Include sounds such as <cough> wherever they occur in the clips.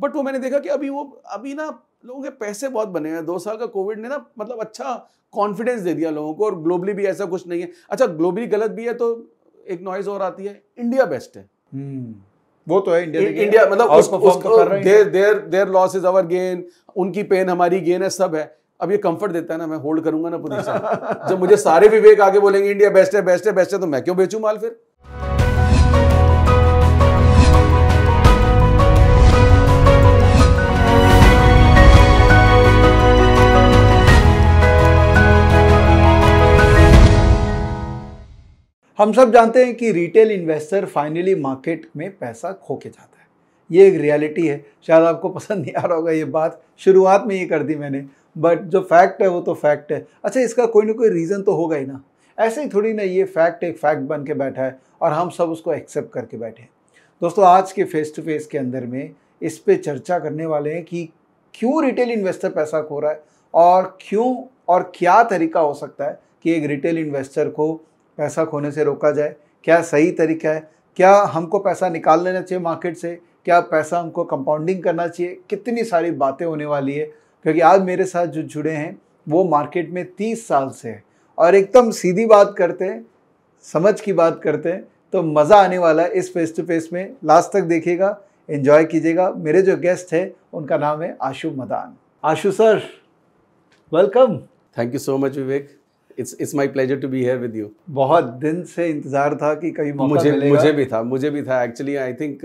But वो मैंने देखा कि अभी वो अभी ना लोगों के पैसे बहुत बने हैं दो साल का कोविड ने ना मतलब अच्छा कॉन्फिडेंस दे दिया लोगों को और ग्लोबली भी ऐसा कुछ नहीं है अच्छा ग्लोबली गलत भी है तो एक नॉइज और आती है इंडिया बेस्ट है हम्म, वो तो है इंडिया इंडिया मतलब देर देर देर लॉस इज अवर गेन उनकी पेन हमारी गेन है सब है अब ये कंफर्ट देता है ना मैं होल्ड करूंगा ना पुलिस जब मुझे सारे विवेक आगे बोलेंगे इंडिया बेस्ट है बेस्ट है बेस्ट है तो मैं क्यों बेचूं माल फिर हम सब जानते हैं कि रिटेल इन्वेस्टर फाइनली मार्केट में पैसा खो के जाता है ये एक रियलिटी है शायद आपको पसंद नहीं आ रहा होगा ये बात शुरुआत में ये कर दी मैंने बट जो फैक्ट है वो तो फैक्ट है अच्छा इसका कोई ना कोई रीज़न तो होगा ही ना ऐसे ही थोड़ी ना ये फैक्ट एक फैक्ट बन के बैठा है और हम सब उसको एक्सेप्ट करके बैठे हैं दोस्तों आज के फेस टू फेस के अंदर में इस पर चर्चा करने वाले हैं कि क्यों रिटेल इन्वेस्टर पैसा खो रहा है और क्यों और क्या तरीका हो सकता है कि एक रिटेल इन्वेस्टर को पैसा खोने से रोका जाए क्या सही तरीका है क्या हमको पैसा निकाल लेना चाहिए मार्केट से क्या पैसा हमको कंपाउंडिंग करना चाहिए कितनी सारी बातें होने वाली है क्योंकि आज मेरे साथ जो जुड़े हैं वो मार्केट में तीस साल से है और एकदम सीधी बात करते हैं समझ की बात करते हैं तो मज़ा आने वाला है इस फेस टू फेस में लास्ट तक देखिएगा इन्जॉय कीजिएगा मेरे जो गेस्ट है उनका नाम है Ashu Madan Ashu sir welcome thank you so much Vivek it's it's my pleasure to be here with you बहुत दिन से इंतज़ार था कि कहीं मौका मुझे मिलेगा। मुझे भी था मुझे भी था एक्चुअली आई थिंक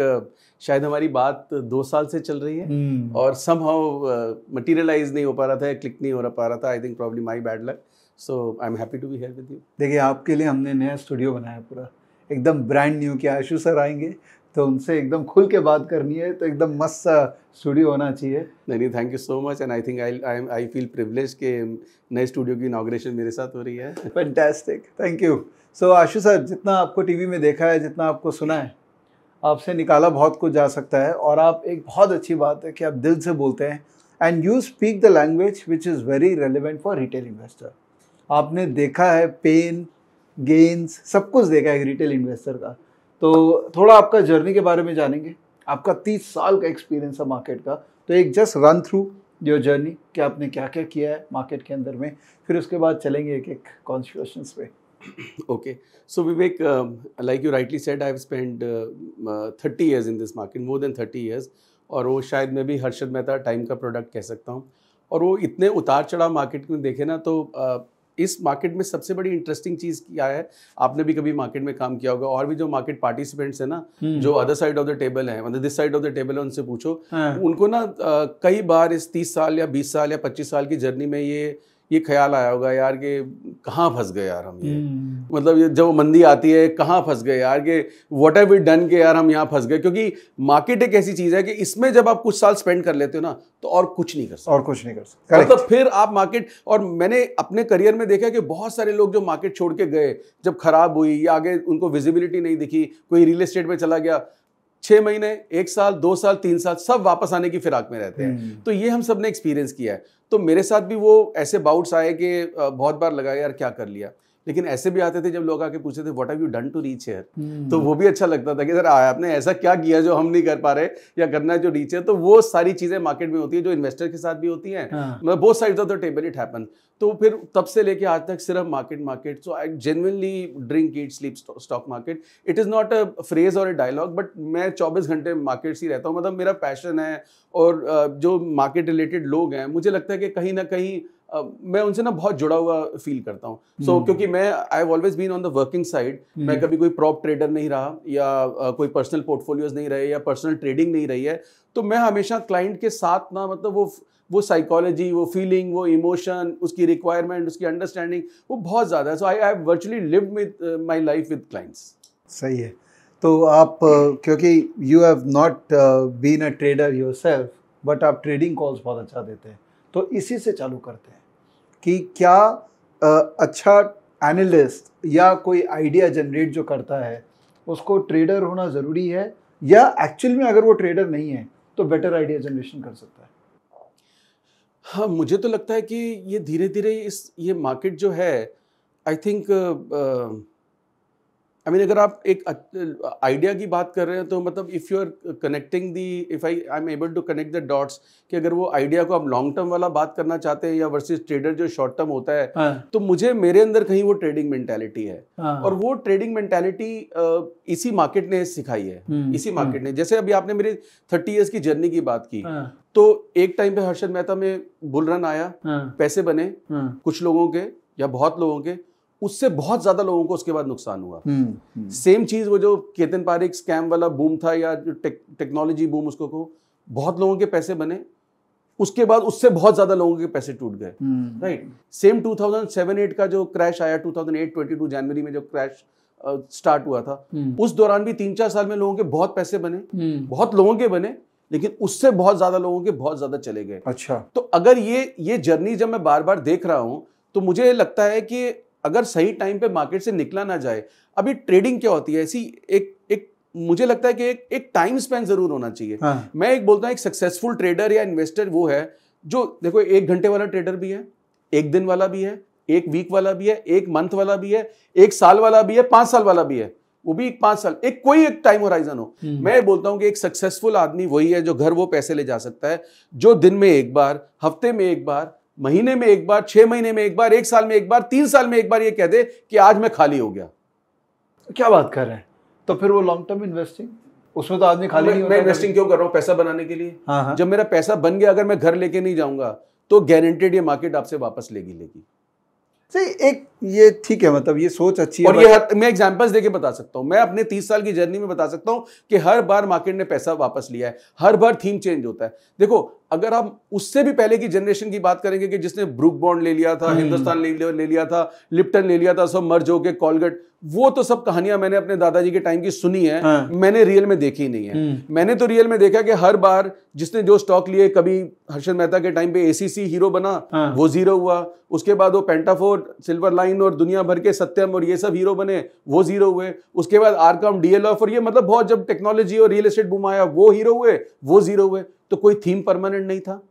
शायद हमारी बात दो साल से चल रही है hmm. और सम हाउ मटीरियलाइज नहीं हो पा रहा था क्लिक नहीं हो पा रहा था I think problem my bad luck so I am happy to be here with you देखिए आपके लिए हमने नया स्टूडियो बनाया पूरा एकदम ब्रांड न्यू क्या आशु सर आएंगे तो उनसे एकदम खुल के बात करनी है तो एकदम मस्त सा स्टूडियो होना चाहिए नहीं नहीं thank you so much and I think I I I feel privilege के नए स्टूडियो की इनाग्रेशन मेरे साथ हो रही है fantastic thank you so Ashu sir जितना आपको टीवी में देखा है जितना आपको सुना है आपसे निकाला बहुत कुछ जा सकता है और आप एक बहुत अच्छी बात है कि आप दिल से बोलते हैं and you speak the language which is very relevant for retail investor आपने देखा है पेन गेंस सब कुछ देखा है रिटेल इन्वेस्टर का तो थोड़ा आपका जर्नी के बारे में जानेंगे आपका तीस साल का एक्सपीरियंस है मार्केट का तो एक just run through your journey कि आपने क्या क्या किया है मार्केट के अंदर में फिर उसके बाद चलेंगे एक एक कॉन्स्टिट्यूशन पे okay so Vivek like you rightly said I i've thirty years in this market more than thirty years और वो शायद मैं भी हर्षद मेहता टाइम का प्रोडक्ट कह सकता हूँ और वो इतने उतार चढ़ाव मार्केट में देखे ना तो uh, इस मार्केट में सबसे बड़ी इंटरेस्टिंग चीज क्या है आपने भी कभी मार्केट में काम किया होगा और भी जो मार्केट पार्टिसिपेंट्स है ना हम्म। जो other side of the table है मतलब this side of the table है उनसे पूछो हाँ। उनको ना कई बार इस तीस साल या बीस साल या पच्चीस साल की जर्नी में ये ये ख्याल आया होगा यार कि कहाँ फंस गए यार हम ये हम्म। मतलब ये जब मंदी आती है कहाँ फंस गए यार कि वट वी डन के यार हम यहाँ फंस गए क्योंकि मार्केट एक ऐसी चीज़ है कि इसमें जब आप कुछ साल स्पेंड कर लेते हो ना तो और कुछ नहीं कर सकते और कुछ नहीं कर सकते मतलब फिर आप मार्केट और मैंने अपने करियर में देखा कि बहुत सारे लोग जो मार्केट छोड़ के गए जब खराब हुई या आगे उनको विजिबिलिटी नहीं दिखी कोई रियल इस्टेट में चला गया छह महीने एक साल दो साल तीन साल सब वापस आने की फिराक में रहते हैं हम्म। तो ये हम सब ने एक्सपीरियंस किया है तो मेरे साथ भी वो ऐसे बाउट्स आए कि बहुत बार लगा यार क्या कर लिया लेकिन ऐसे भी आते थे जब लोग आके पूछते थे what have you done to reach here तो वो भी अच्छा लगता था कि सर आपने ऐसा क्या किया जो हम नहीं कर पा रहे या करना है जो रीच है तो वो सारी चीज़ें मार्केट में होती है जो इन्वेस्टर के साथ भी होती है हाँ। मतलब बहुत side of the table it happen तो फिर तब से लेके आज तक सिर्फ market market so I genuinely drink it sleep stock market it is not a phrase और अ डायलॉग बट मैं चौबीस घंटे मार्केट से रहता हूँ मतलब मेरा पैशन है और जो मार्केट रिलेटेड लोग हैं मुझे लगता है कि कहीं ना कहीं मैं उनसे ना बहुत जुड़ा हुआ फील करता हूँ सो so, hmm. क्योंकि मैं I always been on the working side मैं कभी कोई प्रॉप ट्रेडर नहीं रहा या uh, कोई पर्सनल पोर्टफोलियोज नहीं रहे या पर्सनल ट्रेडिंग नहीं रही है तो मैं हमेशा क्लाइंट के साथ ना मतलब वो वो साइकोलॉजी वो फीलिंग वो इमोशन उसकी रिक्वायरमेंट उसकी अंडरस्टैंडिंग वो बहुत ज़्यादा है so I I virtually live with my life with clients सही है तो आप uh, क्योंकि you have not been a trader your but आप ट्रेडिंग कॉल्स बहुत अच्छा देते हैं तो इसी से चालू करते हैं कि क्या आ, अच्छा एनालिस्ट या कोई आइडिया जनरेट जो करता है उसको ट्रेडर होना ज़रूरी है या एक्चुअल में अगर वो ट्रेडर नहीं है तो बेटर आइडिया जनरेशन कर सकता है हाँ मुझे तो लगता है कि ये धीरे धीरे इस ये मार्केट जो है आई थिंक आई मीन अगर आप एक आइडिया की बात कर रहे हैं तो मतलब if you are connecting the if I I am able to connect the dots कि अगर वो आइडिया को आप लॉन्ग टर्म वाला बात करना चाहते हैं या वर्सेस ट्रेडर जो शॉर्ट टर्म होता है हाँ। तो मुझे मेरे अंदर कहीं वो ट्रेडिंग मेंटेलिटी है हाँ। और वो ट्रेडिंग मेंटेलिटी इसी मार्केट ने सिखाई है हुँ. हम्म, इसी मार्केट हम्म। ने जैसे अभी आपने मेरी थर्टी ईयर्स की जर्नी की बात की हाँ। तो एक टाइम पे हर्षद मेहता में बुलरन आया पैसे बने कुछ लोगों के या बहुत लोगों के उससे बहुत ज्यादा लोगों को उसके बाद नुकसान हुआ हम्म, हम्म। सेम चीज वो जो केतन पारिक स्कैम वाला बूम था या जो टेक्नोलॉजी बूम उसको को बहुत लोगों के पैसे बने उसके बाद उससे बहुत ज्यादा लोगों के पैसे टूट गए राइट सेम टू थाउजेंड का जो क्रैश आया टू थाउजेंड जनवरी में जो क्रैश स्टार्ट हुआ था हम्म। उस दौरान भी तीन चार साल में लोगों के बहुत पैसे बने बहुत लोगों के बने लेकिन उससे बहुत ज्यादा लोगों के बहुत ज्यादा चले गए अच्छा तो अगर ये ये जर्नी जब मैं बार बार देख रहा हूं तो मुझे लगता है कि अगर सही टाइम पे मार्केट से निकला ना जाए अभी ट्रेडिंग क्या होती है ऐसी एक एक मुझे लगता है कि एक एक टाइम स्पेंड जरूर होना चाहिए हाँ। मैं एक बोलता हूँ एक सक्सेसफुल ट्रेडर या इन्वेस्टर वो है जो देखो एक घंटे वाला ट्रेडर भी है एक दिन वाला भी है एक वीक वाला भी है एक मंथ वाला भी है एक साल वाला भी है पांच साल वाला भी है वो भी एक पांच साल एक कोई एक टाइम होराइजन हो हम्म। मैं बोलता हूँ कि एक सक्सेसफुल आदमी वही है जो घर वो पैसे ले जा सकता है जो दिन में एक बार हफ्ते में एक बार महीने में एक बार छह महीने में एक बार एक साल में एक बार तीन साल में एक बार ये कह दे कि आज मैं खाली हो गया क्या बात कर रहे हैं तो फिर वो लॉन्ग टर्म इन्वेस्टिंग उसमें तो आदमी खाली मैं, नहीं मैं इन्वेस्टिंग क्यों कर रहा हूँ पैसा बनाने के लिए हाँ, हाँ जब मेरा पैसा बन गया अगर मैं घर लेके नहीं जाऊंगा तो गारंटेड ये मार्केट आपसे वापस लेगी लेगी सही एक ये ठीक है मतलब ये सोच अच्छी और है और ये मैं एग्जांपल्स देके बता सकता हूँ मैं अपने तीस साल की जर्नी में बता सकता हूँ कि हर बार मार्केट ने पैसा वापस लिया है हर बार थीम चेंज होता है देखो अगर हम उससे भी पहले की जनरेशन की बात करेंगे कि जिसने ब्रुक बॉन्ड ले लिया था हिंदुस्तान हम्म। ले ले लिया था लिप्टन ले लिया था सब मर्ज होके कॉलगट वो तो सब कहानियां मैंने अपने दादाजी के टाइम की सुनी है हाँ। मैंने रियल में देखी नहीं है हम्म। मैंने तो रियल में देखा कि हर बार जिसने जो स्टॉक लिए कभी हर्षद मेहता के टाइम पे एसीसी हीरो बना हाँ। वो जीरो हुआ उसके बाद वो पेंटाफोर सिल्वर लाइन और दुनिया भर के सत्यम और ये सब हीरो बने वो जीरो हुए उसके बाद आरकॉम डीएलएफ और ये मतलब बहुत जब टेक्नोलॉजी और रियल एस्टेट बूम आया वो हीरो हुए वो जीरो हुए तो कोई थीम परमानेंट नहीं था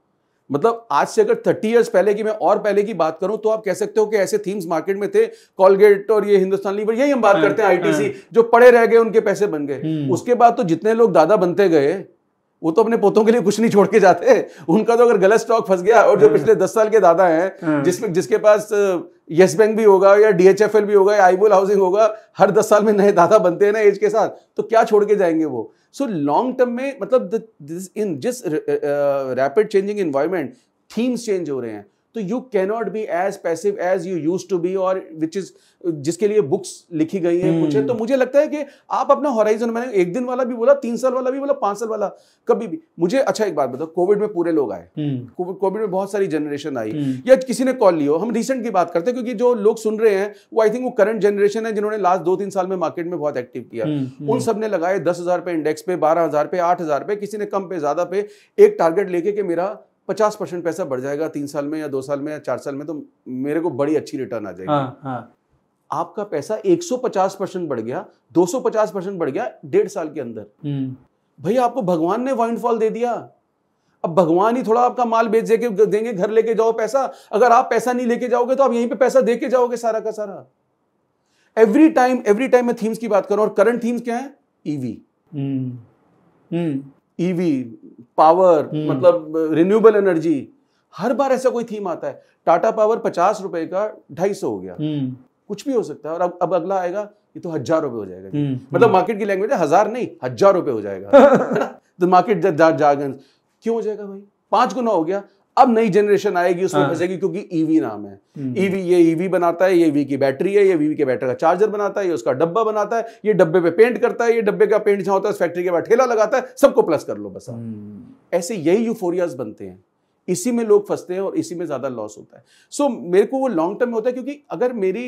मतलब आज से अगर थर्टी ईयर्स पहले की मैं और पहले की बात करूं तो आप कह सकते हो कि ऐसे थीम्स मार्केट में थे कॉलगेट और ये हिंदुस्तान लीवर यही हम बात हाँ, करते हैं आईटीसी हाँ। जो पड़े रह गए उनके पैसे बन गए हम्म। उसके बाद तो जितने लोग दादा बनते गए वो तो अपने पोतों के लिए कुछ नहीं छोड़ के जाते उनका तो अगर गलत स्टॉक फंस गया और जो हाँ। पिछले दस साल के दादा हैं जिसमें जिसके पास यस uh, बैंक भी होगा या डीएचएफएल भी होगा या आईबुल हाउसिंग होगा हर दस साल में नए दादा बनते हैं ना एज के साथ तो क्या छोड़ के जाएंगे वो सो लॉन्ग टर्म में मतलब इन जिस rapid changing environment themes change हो रहे हैं तो you cannot be as passive as you use to be और विच इज जिसके लिए बुक्स लिखी गई हैं कुछ है तो hmm. मुझे लगता है कि आप अपना हॉराइजन मैंने एक दिन वाला भी बोला तीन साल वाला भी बोला पांच साल वाला कभी भी मुझे अच्छा एक बात बताओ कोविड में पूरे लोग आए कोविड hmm. में बहुत सारी जनरेशन आई hmm. या किसी ने कॉल लियो हम रिसेंट की बात करते हैं क्योंकि जो लोग सुन रहे हैं वो आई थिंक वो करंट जनरेशन है जिन्होंने लास्ट दो तीन साल में मार्केट में बहुत एक्टिव किया उन सब ने लगाए दस हजार पे इंडेक्स पे बारह हजार पे आठ हजार पे किसी ने कम पे ज्यादा पे एक टारगेट लेके मेरा पचास परसेंट पैसा बढ़ जाएगा तीन साल में या दो साल में या चार साल में तो मेरे को बड़ी अच्छी रिटर्न आ जाएगी हाँ, हाँ। आपका पैसा एक सौ पचास परसेंट बढ़ गया दो सौ पचास परसेंट बढ़ गया डेढ़ साल के अंदर हम्म। भाई आपको भगवान ने वाइंडफॉल दे दिया अब भगवान ही थोड़ा आपका माल बेच दे देंगे घर लेके जाओ पैसा अगर आप पैसा नहीं लेके जाओगे तो आप यहीं पे पैसा दे के जाओगे सारा का सारा एवरी टाइम एवरी टाइम मैं थीम्स की बात करूं और करंट थीम्स क्या है EV e EV e power hmm. मतलब रिन्यूएबल एनर्जी हर बार ऐसा कोई थीम आता है टाटा पावर पचास रुपए का ढाई सौ हो गया हम्म। कुछ भी हो सकता है और अब अब अगला आएगा ये तो हजार रुपए हो जाएगा हम्म, मतलब मार्केट की लैंग्वेज है हजार नहीं हजार रुपए हो जाएगा <laughs> तो मार्केट जागन क्यों हो जाएगा भाई पांच गुना हो गया अब नई जनरेशन आएगी उसमें हाँ। फंसेगी क्योंकि ईवी e नाम है ईवी हम्म। e ये ईवी e बनाता है ये ईवी की बैटरी है ये ईवी के बैटरी का चार्जर बनाता है ये उसका डब्बा बनाता है ये डब्बे पे पेंट करता है ये डब्बे का पेंट जहां होता है फैक्ट्री के बाद ठेला लगाता है सबको प्लस कर लो बस हम्म। ऐसे यही यूफोरियाज बनते हैं इसी में लोग फंसते हैं और इसी में ज़्यादा लॉस होता है सो so, मेरे को वो लॉन्ग टर्म में होता है क्योंकि अगर मेरी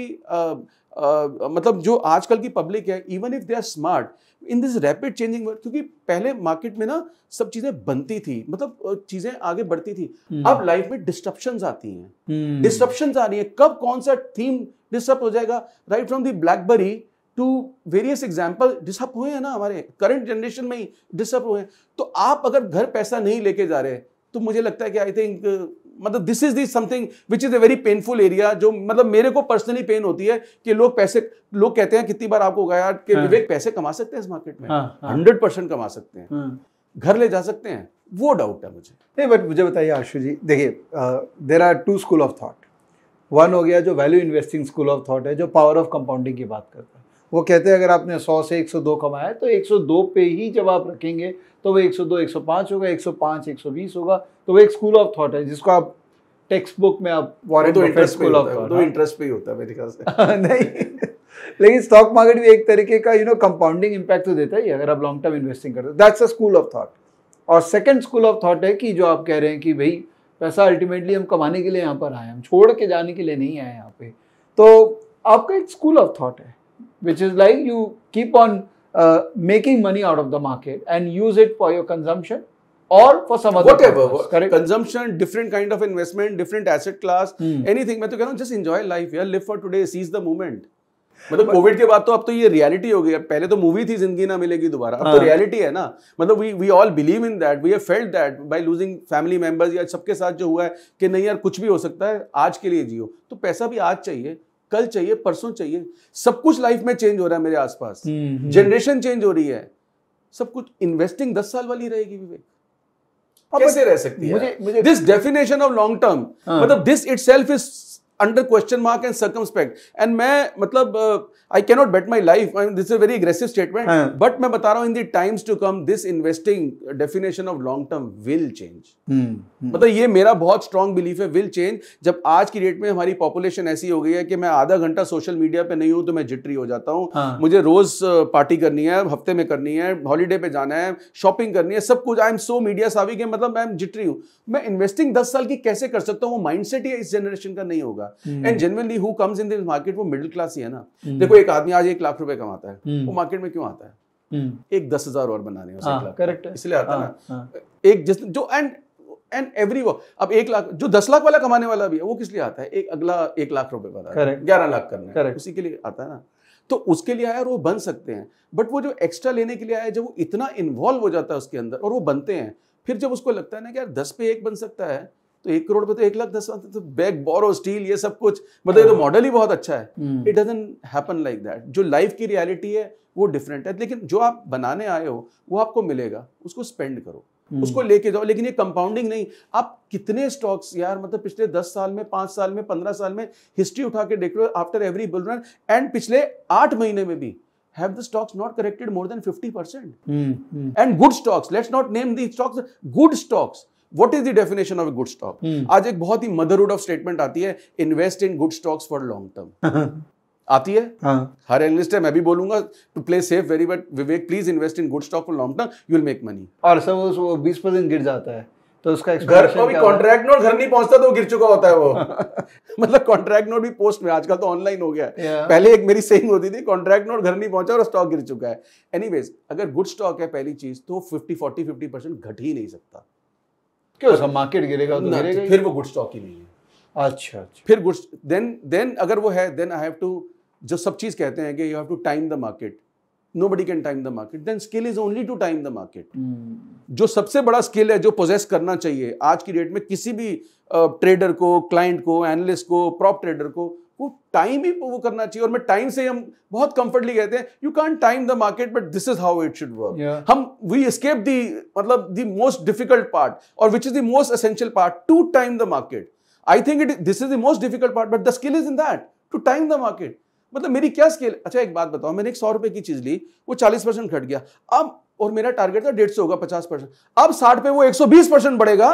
मतलब जो आजकल की पब्लिक है even if they are smart in this rapid changing world क्योंकि पहले मार्केट में ना सब चीजें बनती थी मतलब चीजें आगे बढ़ती थी हम्म। अब लाइफ में डिस्ट्रप्शन आती हैं डिस्ट्रप्शन हम्म। आ रही है कब कौन सा थीम डिस्टर्ब हो जाएगा right from the BlackBerry to various example disturb हुए हैं ना हमारे करंट जनरेशन में ही डिस्टर्ब हुए हैं तो आप अगर घर पैसा नहीं लेके जा रहे तो मुझे लगता है कि आई थिंक मतलब this is this something which is a very painful area जो मतलब मेरे को पर्सनली पेन होती है कि लोग पैसे लोग कहते हैं कितनी बार आपको गया यार कि हाँ। विवेक पैसे कमा सकते हैं इस मार्केट में हंड्रेड हाँ, परसेंट हाँ। कमा सकते हैं हाँ। घर ले जा सकते हैं वो डाउट है मुझे नहीं बट मुझे बताइए आशु जी देखिए there are two school of thought one हो गया जो value investing school of thought है जो पावर ऑफ कंपाउंडिंग की बात करता है वो कहते हैं अगर आपने 100 से 102 कमाया तो 102 पे ही जब आप रखेंगे तो एक 102 105 होगा 105 120 होगा तो वो एक स्कूल ऑफ थॉट है जिसको आप टेक्स्ट बुक में आप warrant of school of thought interest पे ही होता है मेरे ख्याल से <laughs> नहीं लेकिन स्टॉक मार्केट भी एक तरीके का यू नो कंपाउंडिंग इंपैक्ट तो देता ही अगर आप लॉन्ग टर्म इन्वेस्टिंग करते हो that's a school of thought और सेकंड स्कूल ऑफ थॉट है कि जो आप कह रहे हैं कि भाई पैसा अल्टीमेटली हम कमाने के लिए यहाँ पर आए हम छोड़ के जाने के लिए नहीं आए यहाँ पे तो आपका एक स्कूल ऑफ थॉट है which is like you keep on uh, making money out of the market and use it for your consumption or for some other whatever purpose, correct? consumption different kind of investment different asset class hmm. anything मैं तो कह रहा हूँ just enjoy life यार live for today seize the moment मतलब Covid के बाद तो अब तो ये रियलिटी हो गई पहले तो मूवी थी जिंदगी ना मिलेगी दोबारा अब तो रियलिटी है ना मतलब we we all believe in that we have felt that by losing family members या सबके साथ जो हुआ है कि नहीं यार कुछ भी हो सकता है आज के लिए जियो तो पैसा भी आज चाहिए कल चाहिए परसों चाहिए सब कुछ लाइफ में चेंज हो रहा है मेरे आसपास जनरेशन हम्म, चेंज हम्म। हो रही है सब कुछ इन्वेस्टिंग दस साल वाली रहेगी विवेक कैसे रह सकती है मुझे this definition of long term मतलब this itself is under question mark and circumspect and मैं मतलब I cannot bet my life this is very aggressive statement but मैं बता रहा हूँ in the times to come this investing definition of long term will change मतलब ये मेरा बहुत स्ट्रांग बिलीफ है विल चेंज जब आज की डेट में हमारी पॉपुलेशन ऐसी हो गई है कि मैं आधा घंटा सोशल मीडिया पे नहीं हूँ तो मैं जिटरी हो जाता हूँ हाँ. मुझे रोज पार्टी uh, करनी है हफ्ते में करनी है हॉलीडे पे जाना है शॉपिंग करनी है सब कुछ आई एम सो मीडिया सावी के मतलब मैं जिटरी हूँ मैं इन्वेस्टिंग दस साल की कैसे कर सकता हूँ वो माइंड ही इस जनरेशन का नहीं होगा and generally who comes in this market वो मिडिल क्लास ही है ना hmm. देखो एक आदमी आज एक लाख रुपए कमाता है hmm. वो मार्केट में क्यों आता है hmm. एक दस हजार और बनाने रहे हाँ, करेक्ट इसलिए आता है हाँ, हाँ। एक जिस जो एंड एंड एवरी वो अब एक लाख जो दस लाख वाला कमाने वाला भी है वो किस लिए आता है एक अगला एक लाख रुपए वाला ग्यारह लाख करना है उसी के लिए आता है ना तो उसके लिए आया और वो बन सकते हैं बट वो जो एक्स्ट्रा लेने के लिए आया जब वो इतना इन्वॉल्व हो जाता है उसके अंदर और वो बनते हैं फिर जब उसको लगता है ना कि यार दस पे एक बन सकता है तो एक करोड़ पे तो एक लाख दस तो बैग बोरो स्टील ये सब कुछ मतलब ये तो मॉडल हाँ। ही बहुत अच्छा है it doesn't happen like that जो लाइफ की रियलिटी है वो डिफरेंट है लेकिन जो आप बनाने आए हो वो आपको मिलेगा उसको स्पेंड करो हम्म। उसको लेके जाओ लेकिन ये कंपाउंडिंग नहीं आप कितने स्टॉक्स यार मतलब पिछले दस साल में पांच साल में पंद्रह साल में हिस्ट्री उठा के देख लो after every bull run and पिछले आठ महीने में भी have the stocks not corrected more than 50% mm, mm. and good stocks let's not name the stocks good what is the definition of a good stock आज एक बहुत ही motherhood of statement आती है invest in good stocks for long term आती है हाँ. हर एनलिस्ट है मैं भी बोलूंगा to play safe very but Vivek please invest in good stock for long term you will make money और सब वो बीस परसेंट गिर जाता है तो उसका घर को भी कॉन्ट्रैक्ट नोट घर नहीं पहुंचता तो गिर चुका होता है वो <laughs> मतलब कॉन्ट्रैक्ट नोट भी पोस्ट में आजकल तो ऑनलाइन हो गया है yeah. पहले एक मेरी सेइंग होती थी कॉन्ट्रैक्ट नोट घर नहीं पहुंचा और स्टॉक गिर चुका है एनीवेज अगर गुड स्टॉक है पहली चीज तो 50 40 50 परसेंट घट ही नहीं सकता क्या उसका मार्केट गिरेगा तो गिरेगा फिर वो गुड स्टॉक ही नहीं है अच्छा अच्छा फिर गुड देन देन अगर वो है देन आई हैव टू जो सब चीज़ कहते हैं कि you have to time the market nobody can time the market then skill is only to time the market जो सबसे बड़ा स्किल है जो प्रोजेस करना चाहिए आज की डेट में किसी भी ट्रेडर को क्लाइंट को एनालिस्ट को प्रॉप ट्रेडर को वो टाइम ही वो करना चाहिए और मैं टाइम से हम बहुत कंफर्टली कहते हैं you can time the market but this is how it should work हम वी स्केप दी मतलब द मोस्ट डिफिकल्ट पार्ट और which is the most essential part to time the market I think it this is the most difficult part but the skill is in that to time the market मतलब मेरी क्या skill अच्छा एक बात बताओ मैंने एक सौ रुपए की चीज ली वो चालीस परसेंट घट गया अब और मेरा टारगेट था डेढ़ सौ होगा पचास परसेंट अब साठ पे वो एक सौ बीस परसेंट बढ़ेगा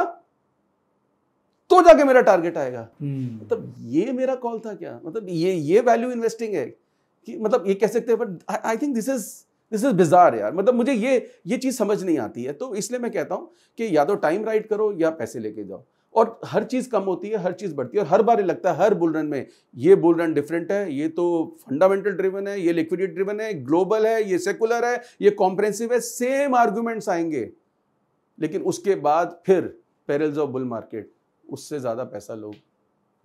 तो जाके मेरा टारगेट आएगा हम्म। मतलब ये मेरा कॉल था क्या मतलब ये ये वैल्यू इन्वेस्टिंग है कि मतलब ये कह सकते हैं but I think this is this is bizarre यार मतलब मुझे ये ये चीज़ समझ नहीं आती है तो इसलिए मैं कहता हूँ कि या तो टाइम राइट करो या पैसे लेके जाओ और हर चीज़ कम होती है हर चीज़ बढ़ती है और हर बार लगता है हर बुल रन में ये बुल रन डिफरेंट है ये तो फंडामेंटल ड्रिवन है ये लिक्विडिटी ड्रिवन है ग्लोबल है ये सेकुलर है ये कॉम्प्रेंसिव है सेम आर्ग्यूमेंट्स आएंगे लेकिन उसके बाद फिर पेरल्स ऑफ बुल मार्केट उससे ज़्यादा पैसा लोग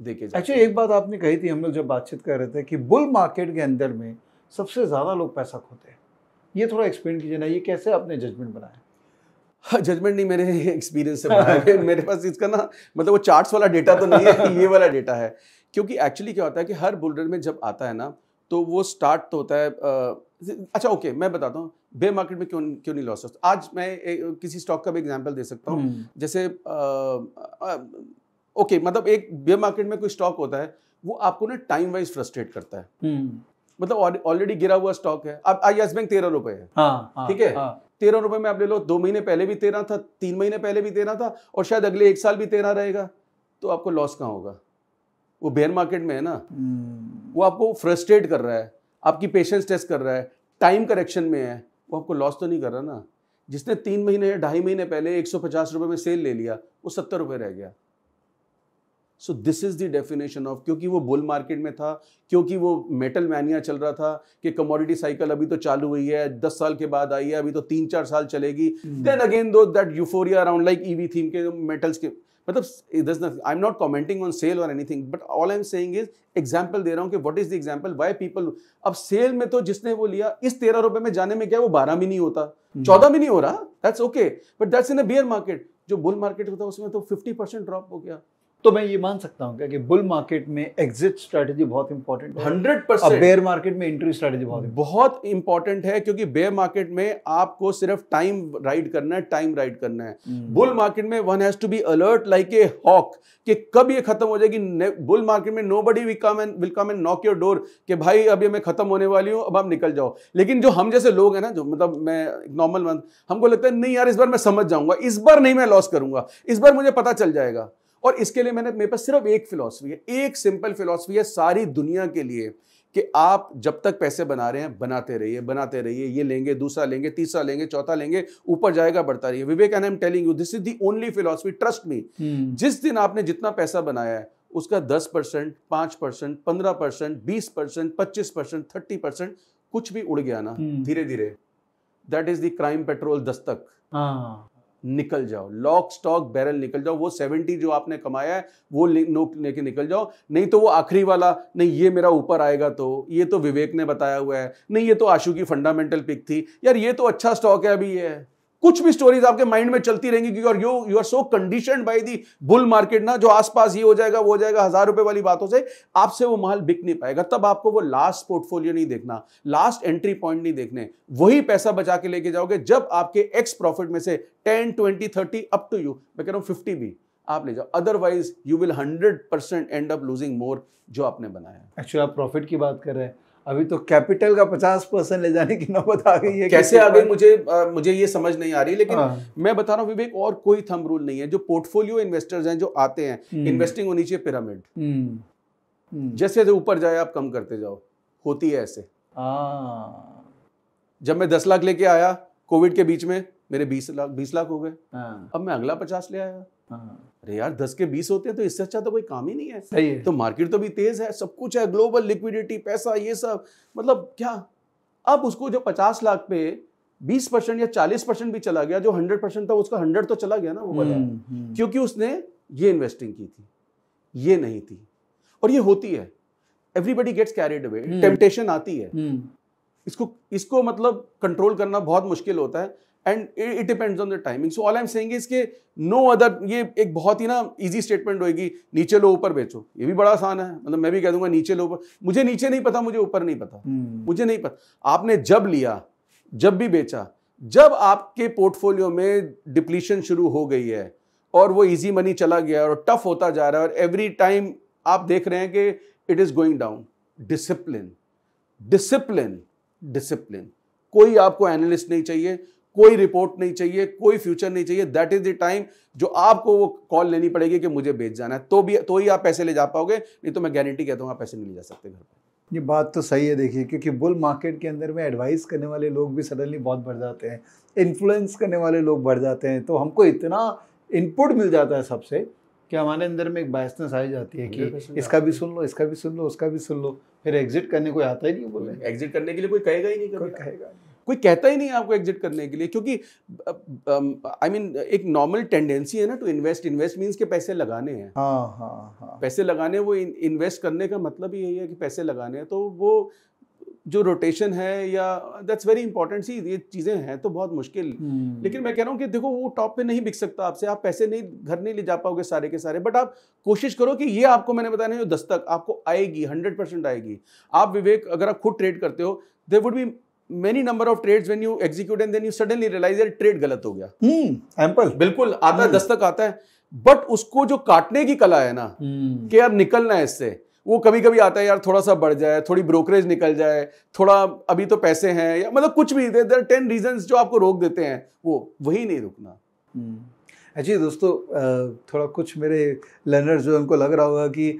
देखे के एक बात आपने कही थी हम लोग जब बातचीत कर रहे थे कि बुल मार्केट के अंदर में सबसे ज़्यादा लोग पैसा खोते हैं ये थोड़ा एक्सप्लेन कीजिए ना ये कैसे आपने जजमेंट बनाया जजमेंट हाँ, नहीं मेरे एक्सपीरियंस से बनाया <laughs> मेरे पास इसका ना मतलब वो चार्ट्स वाला डेटा तो नहीं है <laughs> ये वाला डेटा है क्योंकि एक्चुअली क्या होता है कि हर बुलडर में जब आता है ना तो वो स्टार्ट तो होता है अच्छा ओके मैं बताता हूँ बे मार्केट में क्यों क्यों नहीं लॉस होता आज मैं ए, किसी स्टॉक का भी एग्जांपल दे सकता हूँ हम्म। जैसे ओके मतलब एक बे मार्केट में कोई स्टॉक होता है वो आपको ना टाइम वाइज फ्रस्ट्रेट करता है हम्म। मतलब ऑलरेडी गिरा हुआ स्टॉक है अब आई एस बैंक तेरह रुपए है हाँ, हाँ, ठीक है हाँ। तेरह रुपए में आप ले लो दो महीने पहले भी तेरह था तीन महीने पहले भी तेरह था और शायद अगले एक साल भी तेरह रहेगा तो आपको लॉस कहाँ होगा वो बेयर मार्केट में है ना हम्म। वो आपको फ्रस्ट्रेट कर रहा है आपकी पेशेंस टेस्ट कर रहा है टाइम करेक्शन में है वो आपको लॉस तो नहीं कर रहा ना जिसने तीन महीने या ढाई महीने पहले एक सौ पचास रुपये में सेल ले लिया वो सत्तर रुपये रह गया so this is the definition of क्योंकि वो बुल मार्केट में था क्योंकि वो मेटल मैनिया चल रहा था कि कमोडिटी साइकिल अभी तो चालू हुई है दस साल के बाद आई है अभी तो तीन चार साल चलेगी देन अगेन दो that euphoria around like EV theme के मेटल्स के मतलब I am not commenting on SAIL और anything but all I am saying is example दे रहा हूँ कि what is the example why people अब सेल में तो जिसने वो लिया इस तेरह रुपए में जाने में क्या वो बारह भी नहीं होता हम्म। चौदह भी नहीं हो रहा that's okay but that's in a bear market जो बुल मार्केट होता है उसमें तो फिफ्टी परसेंट ड्रॉप हो गया तो मैं ये मान सकता हूँ कि बुल मार्केट में एग्जिट स्ट्रेटेजी बहुत important hundred percent bear market में एंट्री स्ट्रेटेजी बहुत बहुत इंपॉर्टेंट है क्योंकि बेयर मार्केट में आपको सिर्फ टाइम राइड करना है टाइम राइड करना है बुल hmm। मार्केट में one has to be alert like a hawk कि कब ये खत्म हो जाएगी बुल मार्केट में nobody will come and will come and knock your door कि भाई अभी मैं खत्म होने वाली हूँ अब आप निकल जाओ लेकिन जो हम जैसे लोग हैं ना जो मतलब मैं नॉर्मल मंथ हमको लगता है नहीं यार इस बार मैं समझ जाऊंगा इस बार नहीं मैं लॉस करूंगा इस बार मुझे पता चल जाएगा और इसके लिए मैंने मेरे पास सिर्फ एक फिलॉसफी है एक सिंपल फिलॉसफी है सारी दुनिया के लिए कि आप जब तक पैसे बना रहे हैं बनाते रहिए बनाते रहिए ये लेंगे दूसरा लेंगे तीसरा लेंगे चौथा लेंगे ऊपर जाएगा बढ़ता रहिए Vivek and I am telling you this is the only philosophy trust me जिस दिन आपने जितना पैसा बनाया है उसका दस परसेंट पांच परसेंट पंद्रह परसेंट बीस परसेंट पच्चीस परसेंट थर्टी परसेंट कुछ भी उड़ गया ना धीरे धीरे that is the crime patrol Dastak हाँ। निकल जाओ लॉक स्टॉक बैरल निकल जाओ वो सेवेंटी जो आपने कमाया है वो नोक लेके निकल जाओ नहीं तो वो आखिरी वाला नहीं ये मेरा ऊपर आएगा तो ये तो विवेक ने बताया हुआ है नहीं ये तो आशु की फंडामेंटल पिक थी यार ये तो अच्छा स्टॉक है अभी ये है कुछ भी स्टोरीज आपके माइंड में चलती रहेंगी क्योंकि और you you are so condition by the bull market ना जो आसपास ये हो जाएगा वो हो जाएगा हजार रुपए वाली बातों से आपसे वो माल बिक नहीं पाएगा तब आपको वो लास्ट पोर्टफोलियो नहीं देखना लास्ट एंट्री पॉइंट नहीं देखने वही पैसा बचा के लेके जाओगे जब आपके एक्स प्रॉफिट में से ten twenty thirty up to you मैं कह रहा हूँ फिफ्टी भी आप ले जाओ otherwise you will hundred percent end up losing more जो आपने बनाया एक्चुअली आप प्रॉफिट की बात कर रहे हैं अभी तो कैपिटल का पचास परसेंट ले जाने की नौबत आ गई है कैसे आ गई मुझे आ, मुझे ये समझ नहीं आ रही लेकिन हाँ। मैं बता रहा हूँ विवेक और कोई थम रूल नहीं है जो पोर्टफोलियो इन्वेस्टर्स हैं जो आते हैं हम्म। इन्वेस्टिंग होनी चाहिए पिरामिड हम्म। हम्म। जैसे जैसे ऊपर जाए आप कम करते जाओ होती है ऐसे हाँ। जब मैं दस लाख लेके आया कोविड के बीच में मेरे बीस लाख बीस लाख हो गए हाँ। अब मैं अगला पचास ले आया हाँ। अरे यार दस के बीस होते हैं तो इससे अच्छा तो कोई काम ही नहीं है सही है तो मार्केट तो भी तेज है सब कुछ है ग्लोबल लिक्विडिटी पैसा ये सब मतलब क्या अब उसको जो पचास लाख पे बीस परसेंट या चालीस परसेंट भी चला गया जो हंड्रेड परसेंट था उसका हंड्रेड तो चला गया ना वो वाला हम्म, हम्म। क्योंकि उसने ये इन्वेस्टिंग की थी ये नहीं थी और ये होती है everybody gets carried away temptation आती है हम्म। इसको इसको मतलब कंट्रोल करना बहुत मुश्किल होता है and it depends on the timing so all I am saying is के नो अदर ये एक बहुत ही ना इजी स्टेटमेंट होगी नीचे लो ऊपर बेचो ये भी बड़ा आसान है मतलब मैं भी कह दूंगा नीचे लो ऊपर मुझे नीचे नहीं पता मुझे ऊपर नहीं पता hmm. मुझे नहीं पता आपने जब लिया जब भी बेचा जब आपके पोर्टफोलियो में डिप्लीशन शुरू हो गई है और वो इजी मनी चला गया और टफ होता जा रहा है और एवरी टाइम आप देख रहे हैं कि it is going down discipline discipline discipline कोई आपको एनालिस्ट नहीं चाहिए कोई रिपोर्ट नहीं चाहिए कोई फ्यूचर नहीं चाहिए दैट इज द टाइम जो आपको वो कॉल लेनी पड़ेगी कि मुझे भेज जाना है तो भी तो ही आप पैसे ले जा पाओगे नहीं तो मैं गारंटी कहता हूँ आप पैसे नहीं ले जा सकते घर पर ये बात तो सही है देखिए क्योंकि बुल मार्केट के अंदर में एडवाइस करने वाले लोग भी सडनली बहुत बढ़ जाते हैं इन्फ्लुएंस करने वाले लोग बढ़ जाते हैं तो हमको इतना इनपुट मिल जाता है सबसे कि हमारे अंदर में एक बायसनेस आ जाती है कि इसका भी सुन लो इसका भी सुन लो उसका भी सुन लो फिर एग्जिट करने कोई आता ही नहीं बोले एग्जिट करने के लिए कोई कहेगा ही नहीं कहेगा कोई कहता ही नहीं आपको एग्जिट करने के लिए क्योंकि आई मीन एक नॉर्मल टेंडेंसी है ना टू इन्वेस्ट इन्वेस्ट मीन्स के पैसे लगाने हैं हाँ हाँ हाँ पैसे लगाने वो इन्वेस्ट करने का मतलब ही यही है कि पैसे लगाने हैं तो वो जो रोटेशन है या दैट्स वेरी इंपॉर्टेंट सी ये चीज़ें हैं तो बहुत मुश्किल hmm. लेकिन मैं कह रहा हूँ कि देखो वो टॉप पे नहीं बिक सकता आपसे आप पैसे नहीं घर नहीं ले जा पाओगे सारे के सारे बट आप कोशिश करो कि ये आपको मैंने बताया ना जो दस्तक आपको आएगी हंड्रेड परसेंट आएगी आप विवेक अगर आप खुद ट्रेड करते हो there would be many number of trades when you execute and then you suddenly realise यार ट्रेड गलत हो गया एम्पल hmm, बिल्कुल आता hmm. दस्तक आता है बट उसको जो काटने की कला है ना hmm. कि यार निकलना है इससे वो कभी कभी आता है यार थोड़ा सा बढ़ जाए थोड़ी ब्रोकरेज निकल जाए थोड़ा अभी तो पैसे हैं या मतलब कुछ भी देर टेन रीजन जो आपको रोक देते हैं वो वही नहीं रुकना अच्छी दोस्तों थोड़ा कुछ मेरे लर्नर जो उनको लग रहा होगा कि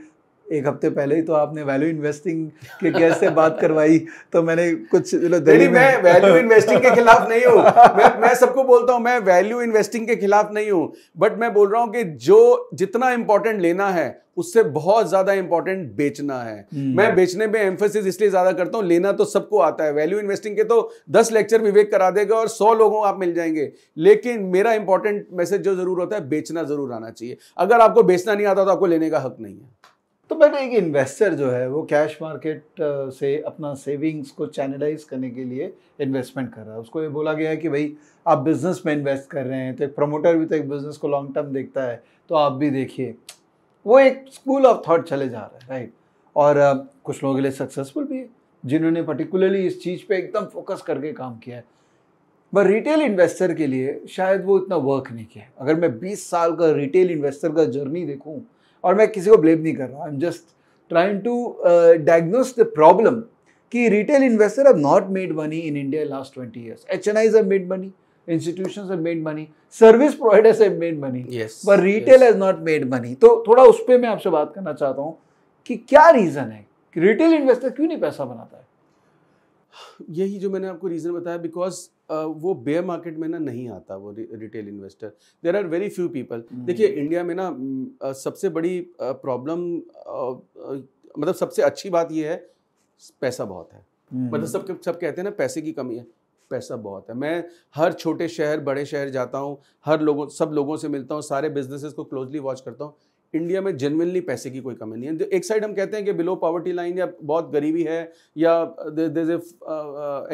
एक हफ्ते पहले ही तो आपने वैल्यू इन्वेस्टिंग के केस से बात करवाई तो मैंने कुछ दिल्ली मैं वैल्यू इन्वेस्टिंग के खिलाफ नहीं हूँ मैं, मैं सबको बोलता हूँ मैं वैल्यू इन्वेस्टिंग के खिलाफ नहीं हूँ बट मैं बोल रहा हूँ कि जो जितना इंपॉर्टेंट लेना है उससे बहुत ज्यादा इंपॉर्टेंट बेचना है हम्म। मैं बेचने में एम्फोसिस इसलिए ज्यादा करता हूँ लेना तो सबको आता है वैल्यू इन्वेस्टिंग के तो दस लेक्चर विवेक करा देगा और सौ लोगों आप मिल जाएंगे लेकिन मेरा इंपॉर्टेंट मैसेज जो जरूर होता है बेचना जरूर आना चाहिए अगर आपको बेचना नहीं आता तो आपको लेने का हक नहीं है तो बट एक इन्वेस्टर जो है वो कैश मार्केट से अपना सेविंग्स को चैनलाइज करने के लिए इन्वेस्टमेंट कर रहा है उसको ये बोला गया है कि भाई आप बिजनेस में इन्वेस्ट कर रहे हैं तो एक प्रमोटर भी तो एक बिजनेस को लॉन्ग टर्म देखता है तो आप भी देखिए वो एक स्कूल ऑफ थॉट चले जा रहा है राइट और कुछ लोगों के लिए सक्सेसफुल भी है जिन्होंने पर्टिकुलरली इस चीज़ पे एकदम फोकस करके काम किया है बट रिटेल इन्वेस्टर के लिए शायद वो इतना वर्क नहीं किया अगर मैं 20 साल का रिटेल इन्वेस्टर का जर्नी देखूँ और मैं किसी को ब्लेम नहीं कर रहा I am just trying to diagnose the problem कि retail investor have not made money in India last twenty years H N Is made money institution have made money service providers have made money पर retail has not made money तो थोड़ा उस पर मैं आपसे बात करना चाहता हूँ कि क्या रीज़न है कि रिटेल इन्वेस्टर क्यों नहीं पैसा बनाता है यही जो मैंने आपको रीज़न बताया बिकॉज वो बेयर मार्केट में ना नहीं आता वो retail investor there are very few people देखिए इंडिया में ना सबसे बड़ी प्रॉब्लम मतलब सबसे अच्छी बात यह है पैसा बहुत है हम्म। मतलब सब सब कहते हैं ना पैसे की कमी है पैसा बहुत है मैं हर छोटे शहर बड़े शहर जाता हूँ हर लोगों सब लोगों से मिलता हूँ सारे बिजनेसेस को क्लोजली वॉच करता हूँ इंडिया में जेनविनली पैसे की कोई कमी नहीं है एक साइड हम कहते हैं कि बिलो पॉवर्टी लाइन या बहुत गरीबी है या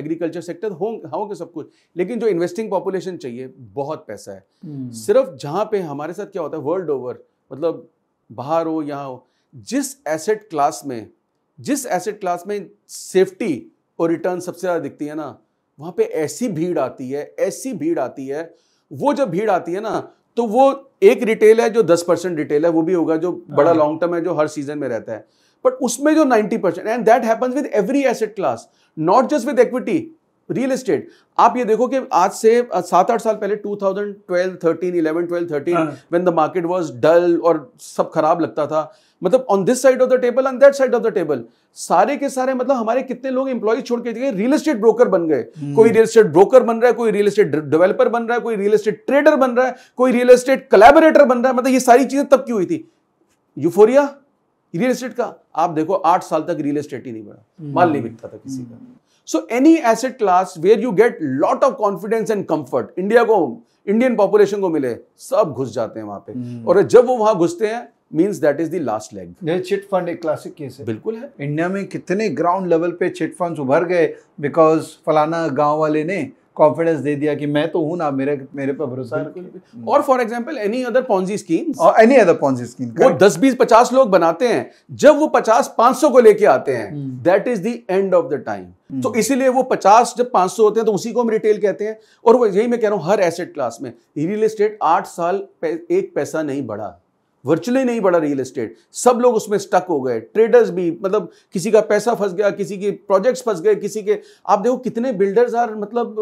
एग्रीकल्चर सेक्टर हो होंगे सब कुछ लेकिन जो इन्वेस्टिंग पॉपुलेशन चाहिए बहुत पैसा है hmm. सिर्फ जहाँ पे हमारे साथ क्या होता है वर्ल्ड ओवर मतलब बाहर हो यहाँ हो जिस एसेट क्लास में जिस एसेट क्लास में सेफ्टी और रिटर्न सबसे ज़्यादा दिखती है ना वहाँ पे ऐसी भीड़ आती है ऐसी भीड़ आती है वो जब भीड़ आती है ना तो वो एक रिटेल है जो दस परसेंट रिटेल है वो भी होगा जो बड़ा लॉन्ग हाँ। टर्म है जो हर सीजन में रहता है बट उसमें जो ninety percent and that happens with every asset class not just with equity real estate आप ये देखो कि आज से सात आठ साल पहले 2012 13 11 12 13 when the market was dull और सब खराब लगता था मतलब on this side of the table on that side of the table सारे के सारे मतलब हमारे कितने लोग इंप्लॉयज छोड़ के रियल एस्टेट ब्रोकर बन गए हम्म। कोई रियल एस्टेट ब्रोकर बन रहा है कोई रियल एस्टेट डेवलपर बन रहा है कोई रियल एस्टेट ट्रेडर बन रहा है कोई रियल एस्टेट कलेबोरेटर बन रहा है मतलब ये सारी चीजें तब की हुई थी यूफोरिया रियल एस्टेट का आप देखो आठ साल तक रियल एस्टेट ही नहीं बना हम्म। माल नहीं बिकता था किसी का hmm. So any asset class where you get lot of confidence and comfort India को इंडियन पॉपुलेशन को मिले सब घुस जाते हैं वहां पे hmm. और जब वो वहां घुसते हैं means that is the last leg chit fund एक क्लासिक केस है बिल्कुल है इंडिया में कितने ग्राउंड लेवल पे चिट फंड्स उभर गए बिकॉज फलाना गांव वाले ने कॉन्फिडेंस दे दिया कि मैं तो हूं ना मेरे मेरे पर भरोसा और for example any other Ponzi scheme और एनी अदर पॉन्जी स्कीम वो दस बीस पचास लोग बनाते हैं जब वो पचास पांच सौ को लेके आते हैं that is the end of the time तो इसीलिए वो पचास जब पांच सौ होते हैं तो उसी को हम रिटेल कहते हैं और वो यही मैं कह रहा हूं हर एसेट क्लास में रियल एस्टेट आठ साल एक पैसा नहीं बढ़ा वर्चुअली नहीं बढ़ा रियल एस्टेट सब लोग उसमें स्टक हो गए ट्रेडर्स भी मतलब किसी का पैसा फंस गया किसी के प्रोजेक्ट्स फंस गए किसी के आप देखो कितने बिल्डर्स आर मतलब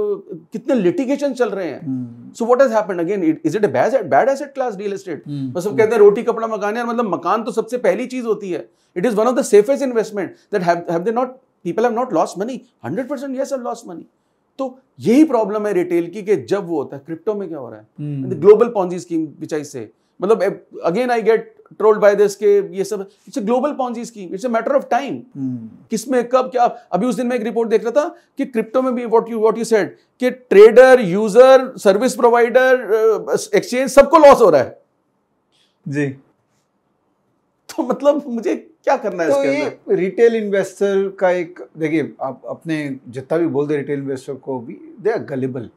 कितने लिटिगेशन चल रहे हैं so what is happen again is it a bad asset class real estate बस सब कहते हैं रोटी कपड़ा मकान यार मतलब मकान तो सबसे पहली चीज होती है it is one of the safest investment that have they not people have not lost money hundred percent yes have lost money तो यही प्रॉब्लम है रिटेल की कि जब वो होता है क्रिप्टो में क्या हो रहा है ग्लोबल पॉन्जी स्कीम विच से मतलब again I get trolled by this के ये सब it's a global Ponzi scheme it's a matter of time किसमें कब क्या अभी उस दिन मैं एक रिपोर्ट देख रहा था कि क्रिप्टो में भी what you what you said कि trader user service provider exchange सबको लॉस हो रहा है जी <laughs> तो मतलब मुझे क्या करना है तो इसके ये रिटेल इन्वेस्टर का एक देखिए आप अपने जितना भी बोल दे रिटेल इन्वेस्टर को भी दे आर गलेबल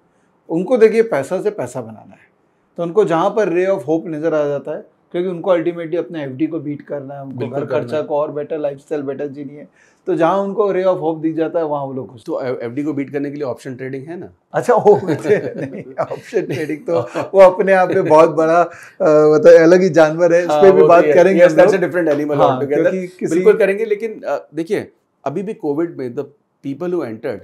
उनको देखिए पैसा से पैसा बनाना है तो उनको जहाँ पर रे ऑफ होप नज़र आ जाता है क्योंकि उनको अल्टीमेटली अपने एफ को बीट करना है उनको तो घर खर्चा को और बेटर लाइफ बेटर जीनी है तो जहाँ उनको रे ऑफ होप दी जाता है वहाँ वो लोग खुश तो एफ को बीट करने के लिए ऑप्शन ट्रेडिंग है ना अच्छा हो ऑप्शन ट्रेडिंग तो <laughs> वो अपने आप में बहुत बड़ा मतलब अलग ही जानवर है उस पर हाँ, भी बात करेंगे डिफरेंट हाँ, एनिमल बिल्कुल करेंगे लेकिन देखिए अभी भी कोविड में द पीपल हु एंटर्ड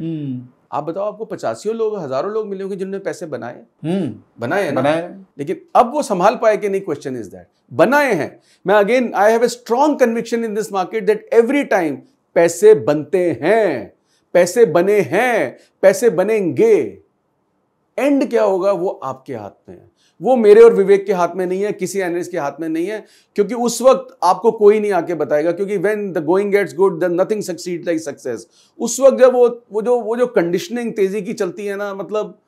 आप बताओ आपको पचासियों लोग हजारों लोग मिले होंगे जिन्होंने पैसे बनाए हम्म। बनाए हैं बनाए लेकिन अब वो संभाल पाए कि नहीं क्वेश्चन इज दैट बनाए हैं मैं again I have a strong conviction in this market that every time पैसे बनते हैं पैसे बने हैं पैसे बनेंगे एंड क्या होगा वो आपके हाथ में है वो मेरे और विवेक के हाथ में नहीं है किसी एनालिस्ट के हाथ में नहीं है क्योंकि उस वक्त आपको कोई नहीं आके बताएगा क्योंकि when the going gets good the nothing succeed like success उस वक्त जब वो वो जो वो जो कंडीशनिंग तेजी की चलती है ना मतलब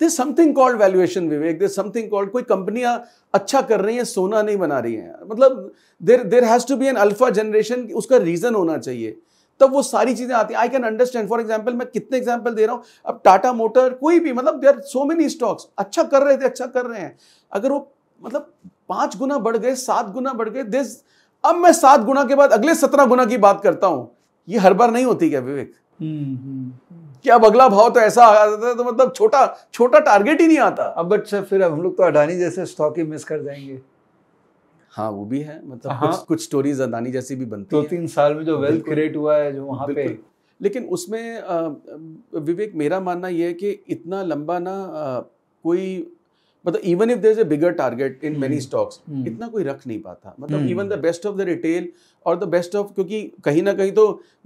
this something called valuation Vivek this something called कोई कंपनियां अच्छा कर रही हैं सोना नहीं बना रही हैं मतलब देर there has to be an alpha generation उसका रीज़न होना चाहिए तब वो सारी चीजें आती हैं I can understand for example मैं कितने एग्जाम्पल दे रहा हूँ अब टाटा मोटर कोई भी मतलब देर सो मेनी स्टॉक्स अच्छा कर रहे थे अच्छा कर रहे हैं अगर वो मतलब पांच गुना बढ़ गए सात गुना बढ़ गए दिस अब मैं सात गुना के बाद अगले सत्रह गुना की बात करता हूँ ये हर बार नहीं होती क्या विवेक हम्म, हम्म, हम्म। कि अब अगला भाव तो ऐसा आ जाता है तो मतलब छोटा छोटा टारगेट ही नहीं आता अब बट सर फिर हम लोग तो अडानी जैसे स्टॉक ही मिस कर जाएंगे हाँ वो भी है मतलब हाँ, कुछ, कुछ स्टोरीज अदानी जैसी भी बनती तो तीन साल में जो वेल्थ क्रिएट हुआ है जो वहाँ पे लेकिन उसमें विवेक मेरा मानना यह है कि इतना लंबा ना कोई मतलब even if there is a bigger target in many stocks इतना कोई रख नहीं पाता मतलब even the best of the retail और द बेस्ट ऑफ क्योंकि कहीं ना कहीं तो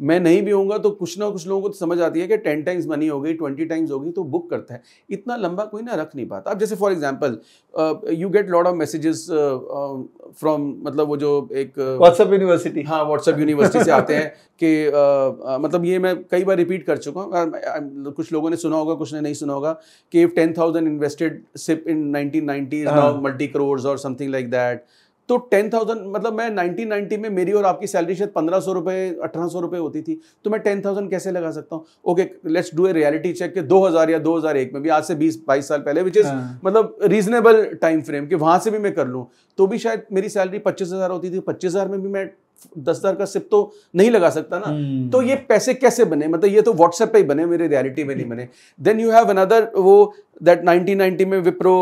मैं नहीं भी होऊंगा तो कुछ ना कुछ लोगों को तो समझ आती है कि टेन टाइम्स मनी हो गई ट्वेंटी टाइम्स हो गई तो बुक करता है इतना लंबा कोई ना रख नहीं पाता अब जैसे for example you get lot of messages from मतलब वो जो एक व्हाट्सअप uh, यूनिवर्सिटी हाँ व्हाट्सएप यूनिवर्सिटी से आते हैं <laughs> कि uh, uh, मतलब ये मैं कई बार रिपीट कर चुका हूँ कुछ लोगों ने सुना होगा कुछ ने नहीं सुना होगा कि if ten thousand invested SIP in nineteen ninety multi crore और समथिंग लाइक दैट तो टेन थाउजेंड मतलब मैं नाइनटीन नाइनटी में मेरी और आपकी सैलरी शायद पंद्रह सौ रुपये अठारह सौ रुपये होती थी तो मैं टेन थाउजेंड कैसे लगा सकता हूँ okay let's do a reality check के दो हज़ार या दो हज़ार एक में भी आज से बीस बाईस साल पहले विच इज़ हाँ। मतलब रीजनेबल टाइम फ्रेम कि वहाँ से भी मैं कर लूँ तो भी शायद मेरी सैलरी पच्चीस हज़ार होती थी पच्चीस हज़ार में भी मैं दस हजार का सिप तो नहीं लगा सकता ना हम्म। तो ये पैसे कैसे बने मतलब ये तो व्हाट्सएप पे ही बने मेरे रियलिटी में नहीं बने देन यू हैव अनदर वो दैट 1990 में विप्रो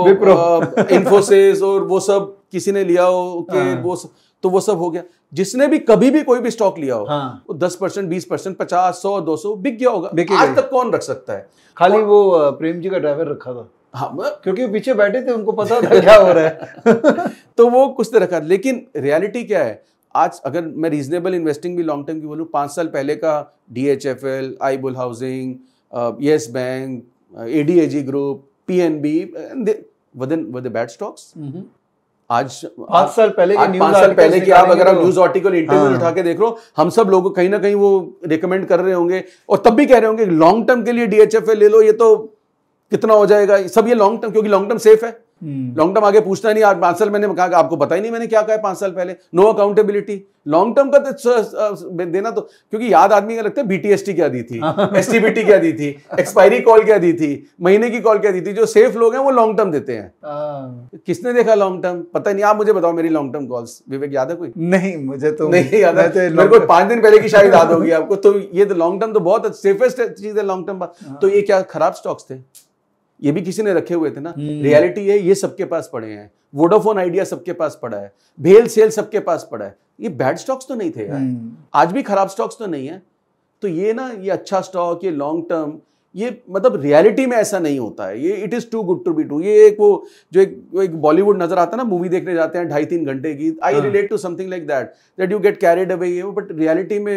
इन्फोसिस uh, और वो सब किसी ने लिया हो के हाँ। वो सब, तो वो सब हो गया जिसने भी कभी भी कोई भी स्टॉक लिया हो हाँ. वो दस परसेंट बीस परसेंट पचास सौ दो सौ बिक गया होगा आज तक कौन रख सकता है खाली वो प्रेम जी का ड्राइवर रखा था हाँ क्योंकि पीछे बैठे थे उनको पता था <laughs> क्या हो रहा है तो वो कुछ तो रखा लेकिन रियलिटी क्या है आज अगर मैं रीजनेबल इन्वेस्टिंग भी लॉन्ग टर्म की बोलूँ पाँच साल पहले का D H F L I bull housing Yes Bank A D A G group P N B bad stocks आज पांच साल पहले आज साल पहले की आप अगर आप न्यूज आर्टिकल इंटरव्यू उठा के देख लो हम सब लोग कहीं ना कहीं वो रिकमेंड कर रहे होंगे और तब भी कह रहे होंगे लॉन्ग टर्म के लिए डीएचएफ ले लो ये तो कितना हो जाएगा सब ये लॉन्ग टर्म क्योंकि लॉन्ग टर्म सेफ है लॉन्ग टर्म हम्म। आगे पूछना नहीं आज पांच साल मैंने कहा आपको पता ही नहीं मैंने क्या कहा पांच साल पहले नो अकाउंटेबिलिटी लॉन्ग टर्म का तो देना तो क्योंकि याद आदमी का लगता है बीटीएसटी क्या दी थी एसटीबीटी हाँ। क्या दी थी एक्सपायरी कॉल क्या दी थी महीने की कॉल क्या दी थी जो सेफ लोग हैं वो लॉन्ग टर्म देते हैं हाँ। किसने देखा लॉन्ग टर्म पता नहीं आप मुझे बताओ मेरी लॉन्ग टर्म कॉल्स विवेक याद है कोई नहीं मुझे तो नहीं याद है तो मेरे को पांच दिन पहले की शायद याद होगी आपको तो ये तो लॉन्ग टर्म तो बहुत सेफेस्ट चीज है लॉन्ग टर्म हाँ। तो ये क्या खराब स्टॉक्स थे ये भी किसी ने रखे हुए थे ना रियलिटी हम्म। है ये सबके पास पड़े हैं वोडाफोन आइडिया सबके पास पड़ा है भेल सेल सबके पास पड़ा है ये बैड स्टॉक्स तो नहीं थे यार हम्म। आज भी खराब स्टॉक्स तो नहीं है तो ये ना ये अच्छा स्टॉक ये लॉन्ग टर्म ये मतलब रियलिटी में ऐसा नहीं होता है ये it is too good to be true ये एक वो जो एक एक बॉलीवुड नजर आता है ना मूवी देखने जाते हैं ढाई तीन घंटे की I relate to something like that that you get carried away but reality में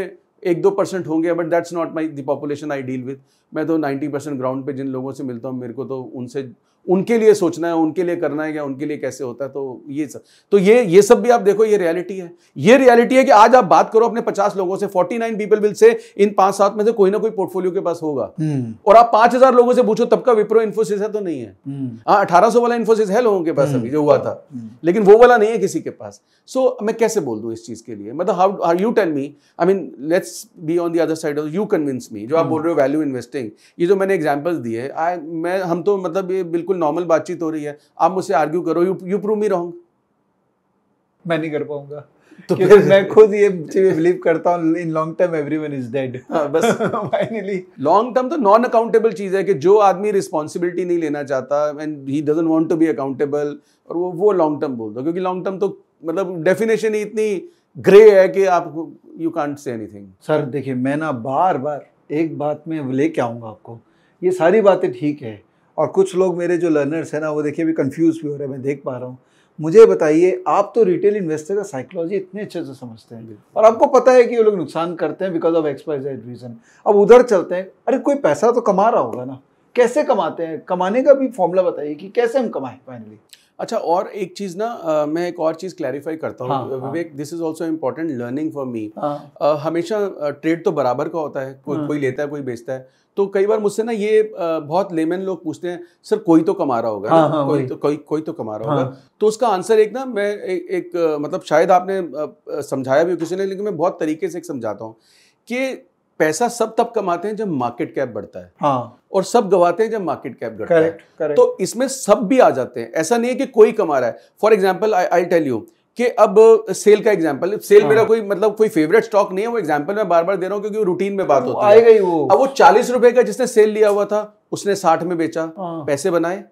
एक दो परसेंट होंगे but that's not my population population I deal with मैं तो नाइन्टी परसेंट ग्राउंड पे जिन लोगों से मिलता हूँ मेरे को तो उनसे उनके लिए सोचना है उनके लिए करना है या उनके लिए कैसे होता है तो ये सब तो ये ये सब भी आप देखो ये रियलिटी है ये रियलिटी है कि आज आप बात करो अपने पचास लोगों से forty nine people will say इन पांच सात में से कोई ना कोई पोर्टफोलियो के पास होगा हम्म। और आप पांच हजार लोगों से पूछो तब का विप्रो इन्फोसिस है तो नहीं है हम्म। हाँ अठारह वाला इन्फोसिस है लोगों के पास हम्म। अभी जो हुआ था लेकिन वो वाला नहीं है किसी के पास सो मैं कैसे बोल दूँ इस चीज के लिए मतलब how are you tell me I mean let's be on the other side of you convince me जो आप बोल रहे हो वैल्यू इन्वेस्टिंग नहीं ये जो मैंने एग्जाम्पल्स दिए आई मैं हम तो मतलब ये बिल्कुल नॉर्मल बातचीत हो रही है आप मुझसे आर्ग्यू करो you you prove me wrong मैं नहीं कर पाऊंगा <laughs> तो क्योंकि मैं खुद ये चीज बिलीव करता हूँ in long term everyone is dead बस फाइनली लॉन्ग टर्म तो नॉन अकाउंटेबल चीज़ है कि जो आदमी रिस्पॉन्सिबिलिटी नहीं लेना चाहता and he doesn't want to be accountable और वो वो लॉन्ग टर्म बोल दो क्योंकि लॉन्ग टर्म तो मतलब डेफिनेशन ही इतनी ग्रे है कि आप you can't say anything sir देखिए मैं ना बार बार एक बात मैं लेके आऊँगा आपको ये सारी बातें ठीक है और कुछ लोग मेरे जो लर्नर्स हैं ना वो देखिए अभी कन्फ्यूज़ भी हो रहे हैं मैं देख पा रहा हूँ मुझे बताइए आप तो रिटेल इन्वेस्टर का साइकोलॉजी इतने अच्छे से समझते हैं और आपको पता है कि ये लोग नुकसान करते हैं बिकॉज ऑफ एड रीज़न अब उधर चलते हैं अरे कोई पैसा तो कमा रहा होगा ना कैसे कमाते हैं कमाने का भी फॉर्मूला बताइए कि कैसे हम कमाएं फाइनली अच्छा और एक चीज़ ना मैं एक और चीज़ क्लैरिफाई करता हूँ हाँ, हाँ। Vivek this is also important learning for me हमेशा ट्रेड तो बराबर का होता है कोई हाँ। कोई लेता है कोई बेचता है तो कई बार मुझसे ना ये बहुत लेमेन लोग पूछते हैं सर कोई तो कमा रहा होगा हाँ, हाँ, कोई तो कोई कोई तो कमा रहा हाँ. होगा तो उसका आंसर एक ना मैं एक, एक मतलब शायद आपने समझाया भी किसी ने लेकिन मैं बहुत तरीके से एक समझाता हूँ कि पैसा सब तब कमाते हैं जब मार्केट कैप बढ़ता है हाँ और सब गवाते हैं जब मार्केट कैप घटता है correct. तो इसमें सब भी आ जाते हैं ऐसा नहीं है कि कोई कमा रहा है for example I tell you कि अब सेल का एग्जाम्पल सेल हाँ। मेरा कोई मतलब कोई फेवरेट स्टॉक नहीं है वो एग्जाम्पल मैं बार बार दे रहा हूँ क्योंकि रूटीन में बात होती है वो अब वो चालीस रुपए का जिसने सेल लिया हुआ था उसने साठ में बेचा हाँ। पैसे बनाए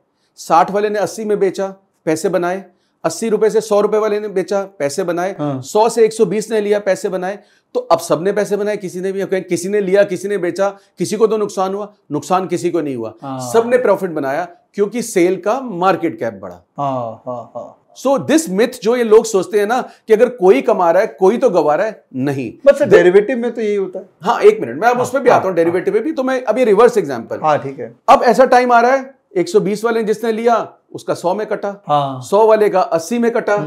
साठ वाले ने अस्सी में बेचा पैसे बनाए अस्सी रुपए से सौ रुपए वाले ने बेचा पैसे बनाए हाँ। सौ से एक सौ बीस ने लिया पैसे बनाए तो अब सबने पैसे बनाए किसी ने भी किसी ने लिया किसी ने बेचा किसी को तो नुकसान हुआ नुकसान किसी को नहीं हुआ हाँ। सबने प्रॉफिट बनाया क्योंकि सेल का मार्केट कैप बढ़ा सो दिस मिथ जो ये लोग सोचते हैं ना कि अगर कोई कमा रहा है कोई तो गवा रहा है नहीं बस डेरिवेटिव में तो यही होता है हाँ एक मिनट मैं अब उसमें भी हाँ, आता हूँ डेरिवेटिव हाँ, में भी तो मैं अभी रिवर्स एग्जाम्पल हाँ ठीक है अब ऐसा टाइम आ रहा है 120 वाले जिसने लिया उसका 100 में कटा हाँ। 100 वाले का 80 में कटा 80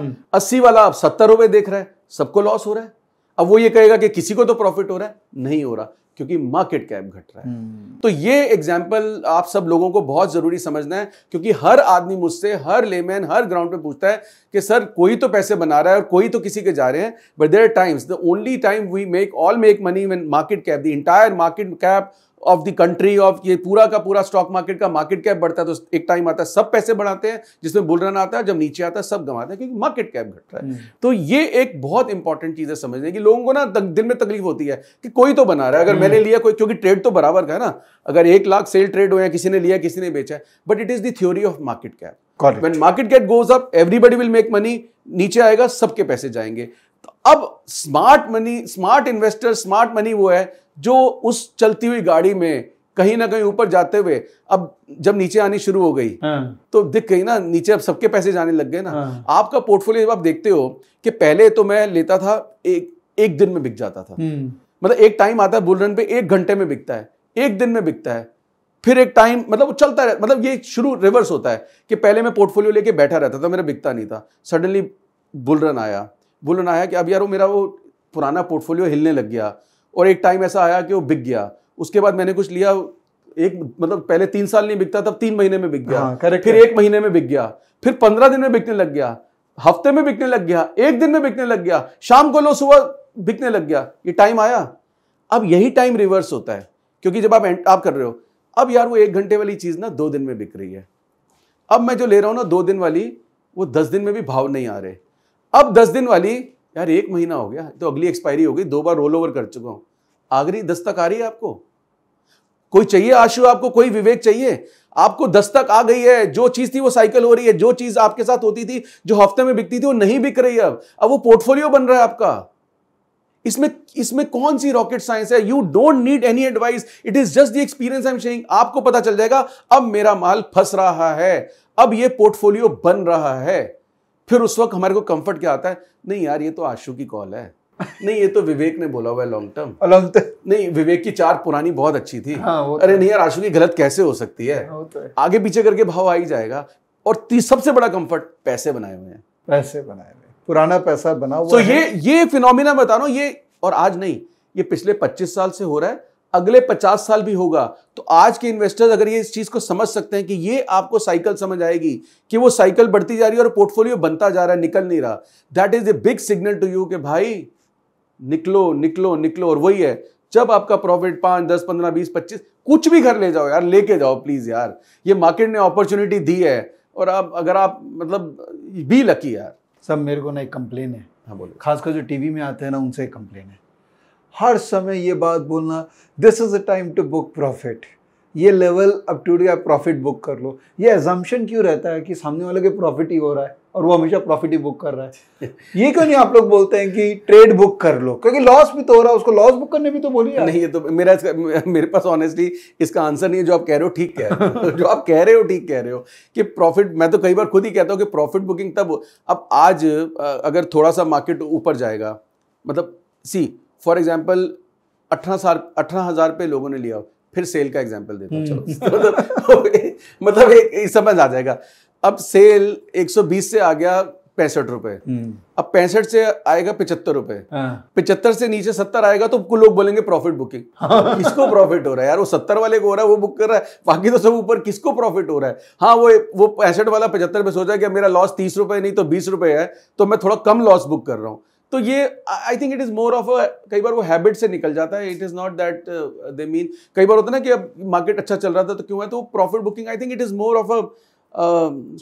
हम्म। वाला अब 70 रुपए देख रहा है सबको लॉस हो रहा है अब वो ये कहेगा कि किसी को तो प्रॉफिट हो रहा है नहीं हो रहा क्योंकि मार्केट कैप घट रहा है हम्म। तो ये एग्जाम्पल आप सब लोगों को बहुत जरूरी समझना है क्योंकि हर आदमी मुझसे हर लेमैन हर ग्राउंड पे पूछता है कि सर कोई तो पैसे बना रहा है और कोई तो किसी के जा रहे हैं but there times the only time we make all make money market cap the entire market cap of the country of ये पूरा का पूरा स्टॉक मार्केट का मार्केट कैप बढ़ता है तो एक टाइम आता है सब पैसे बढ़ाते हैं जिसमें बुल रन आता है जब नीचे आता है सब गंवाते हैं क्योंकि मार्केट कैप घट रहा है हम्म। तो ये एक बहुत इंपॉर्टेंट चीज है समझने की लोगों को ना दिन में तकलीफ होती है कि कोई तो बना रहा है अगर हम्म। मैंने लिया कोई क्योंकि ट्रेड तो बराबर का है ना अगर एक लाख सेल ट्रेड हो या किसी ने लिया किसी ने बेचा but it is the theory of market cap market When goes up everybody will make money नीचे आएगा सबके पैसे जाएंगे अब smart money smart investor smart money वो है जो उस चलती हुई गाड़ी में कहीं ना कहीं ऊपर जाते हुए अब जब नीचे आनी शुरू हो गई हाँ। तो दिख गई ना नीचे अब सबके पैसे जाने लग गए ना हाँ। आपका पोर्टफोलियो जब आप देखते हो कि पहले तो मैं लेता था एक एक दिन में बिक जाता था हम्म। मतलब एक टाइम आता है बुलरन पे एक घंटे में बिकता है एक दिन में बिकता है फिर एक टाइम मतलब वो चलता रह मतलब ये शुरू रिवर्स होता है कि पहले मैं पोर्टफोलियो लेके बैठा रहता था मेरा बिकता नहीं था सडनली बुलरन आया बुलन आया कि अब यार वो मेरा वो पुराना पोर्टफोलियो हिलने लग गया और एक टाइम ऐसा आया कि वो बिक गया उसके बाद मैंने कुछ लिया एक मतलब पहले तीन साल नहीं बिकता तब तीन महीने में बिक गया हाँ, फिर एक महीने में बिक गया फिर पंद्रह दिन में बिकने लग गया हफ्ते में बिकने लग गया एक दिन में बिकने लग गया शाम को लो सुबह बिकने लग गया ये टाइम आया अब यही टाइम रिवर्स होता है क्योंकि जब आप आप कर रहे हो अब यार वो एक घंटे वाली चीज़ ना दो दिन में बिक रही है अब मैं जो ले रहा हूँ ना दो दिन वाली वो दस दिन में भी भाव नहीं आ रहे अब दस दिन वाली यार एक महीना हो गया तो अगली एक्सपायरी हो गई दो बार रोल ओवर कर चुका हूं आगरी दस तक आ रही है आपको कोई चाहिए आशु आपको कोई विवेक चाहिए आपको दस तक आ गई है जो चीज थी वो साइकिल हो रही है जो चीज आपके साथ होती थी जो हफ्ते में बिकती थी वो नहीं बिक रही है अब अब वो पोर्टफोलियो बन रहा है आपका इसमें इसमें कौन सी रॉकेट साइंस है you don't need any advice it is just the experience I am sharing आपको पता चल जाएगा अब मेरा माल फंस रहा है अब ये पोर्टफोलियो बन रहा है फिर उस वक्त हमारे को कंफर्ट क्या आता है नहीं यार ये तो आशु की कॉल है नहीं ये तो विवेक ने बोला हुआ है लॉन्ग टर्म लॉन्ग टर्म नहीं विवेक की चार पुरानी बहुत अच्छी थी हाँ, अरे तो नहीं यार आशु की गलत कैसे हो सकती है, तो है। आगे पीछे करके भाव आ ही जाएगा और सबसे बड़ा कंफर्ट पैसे बनाए हुए हैं पैसे बनाए हुए पुराना पैसा बना हुआ ये ये फिनोमिना बता रहा हूँ ये और आज नहीं ये पिछले पच्चीस साल से हो रहा है अगले 50 साल भी होगा तो आज के इन्वेस्टर्स अगर ये इस चीज़ को समझ सकते हैं कि ये आपको साइकिल समझ आएगी कि वो साइकिल बढ़ती जा रही है और पोर्टफोलियो बनता जा रहा है निकल नहीं रहा that is a big signal to you कि भाई निकलो निकलो निकलो और वही है जब आपका प्रॉफिट पांच दस पंद्रह बीस पच्चीस कुछ भी घर ले जाओ यार लेके जाओ प्लीज़ यार ये मार्केट ने अपॉर्चुनिटी दी है और आप अगर आप मतलब बी लकी यार सब मेरे को ना एक कंप्लेन है हाँ बोलो खासकर जो टीवी में आते हैं ना उनसे एक कंप्लेन है हर समय ये बात बोलना this is a time to book profit ये लेवल अब टूडे आप प्रॉफिट बुक कर लो ये एजम्पन क्यों रहता है कि सामने वाले के प्रॉफिट ही हो रहा है और वो हमेशा प्रॉफिट ही बुक कर रहा है <laughs> ये क्यों नहीं आप लोग बोलते हैं कि ट्रेड बुक कर लो क्योंकि लॉस भी तो हो रहा है उसको लॉस बुक करने भी तो बोलिए नहीं ये तो मेरा इसका मेरे पास ऑनेस्टली इसका आंसर नहीं है जो आप कह रहे हो ठीक कह रहे हो जो आप कह रहे हो ठीक कह रहे हो कि प्रॉफिट मैं तो कई बार खुद ही कहता हूँ कि प्रॉफिट बुकिंग तब अब आज अगर थोड़ा सा मार्केट ऊपर जाएगा मतलब सी फॉर एग्जाम्पल अठारह साल अठारह हज़ार पे लोगों ने लिया फिर सेल का एग्जाम्पल देता हूँ हम्म। <laughs> मतलब <laughs> मतलब एक समझ आ जाएगा अब सेल 120 से आ गया पैंसठ रुपए हम्म। अब पैंसठ से आएगा पिछहत्तर रुपए हाँ। पिछहत्तर से नीचे सत्तर आएगा तो कुल लोग बोलेंगे प्रॉफिट बुकिंग हाँ। किसको प्रॉफिट हो रहा है यार वो सत्तर वाले को हो रहा है वो बुक कर रहा है बाकी तो सब ऊपर किसको प्रॉफिट हो रहा है हाँ वो वो पैंसठ वाला पचहत्तर पे सोचा कि मेरा लॉस तीस रुपए नहीं तो बीस रुपए है तो मैं थोड़ा कम लॉस बुक कर रहा हूँ तो ये I think it is more of a कई बार वो हैबिट से निकल जाता है it is not that they mean कई बार होता है ना कि अब मार्केट अच्छा चल रहा था तो क्यों है तो profit booking I think it is more of a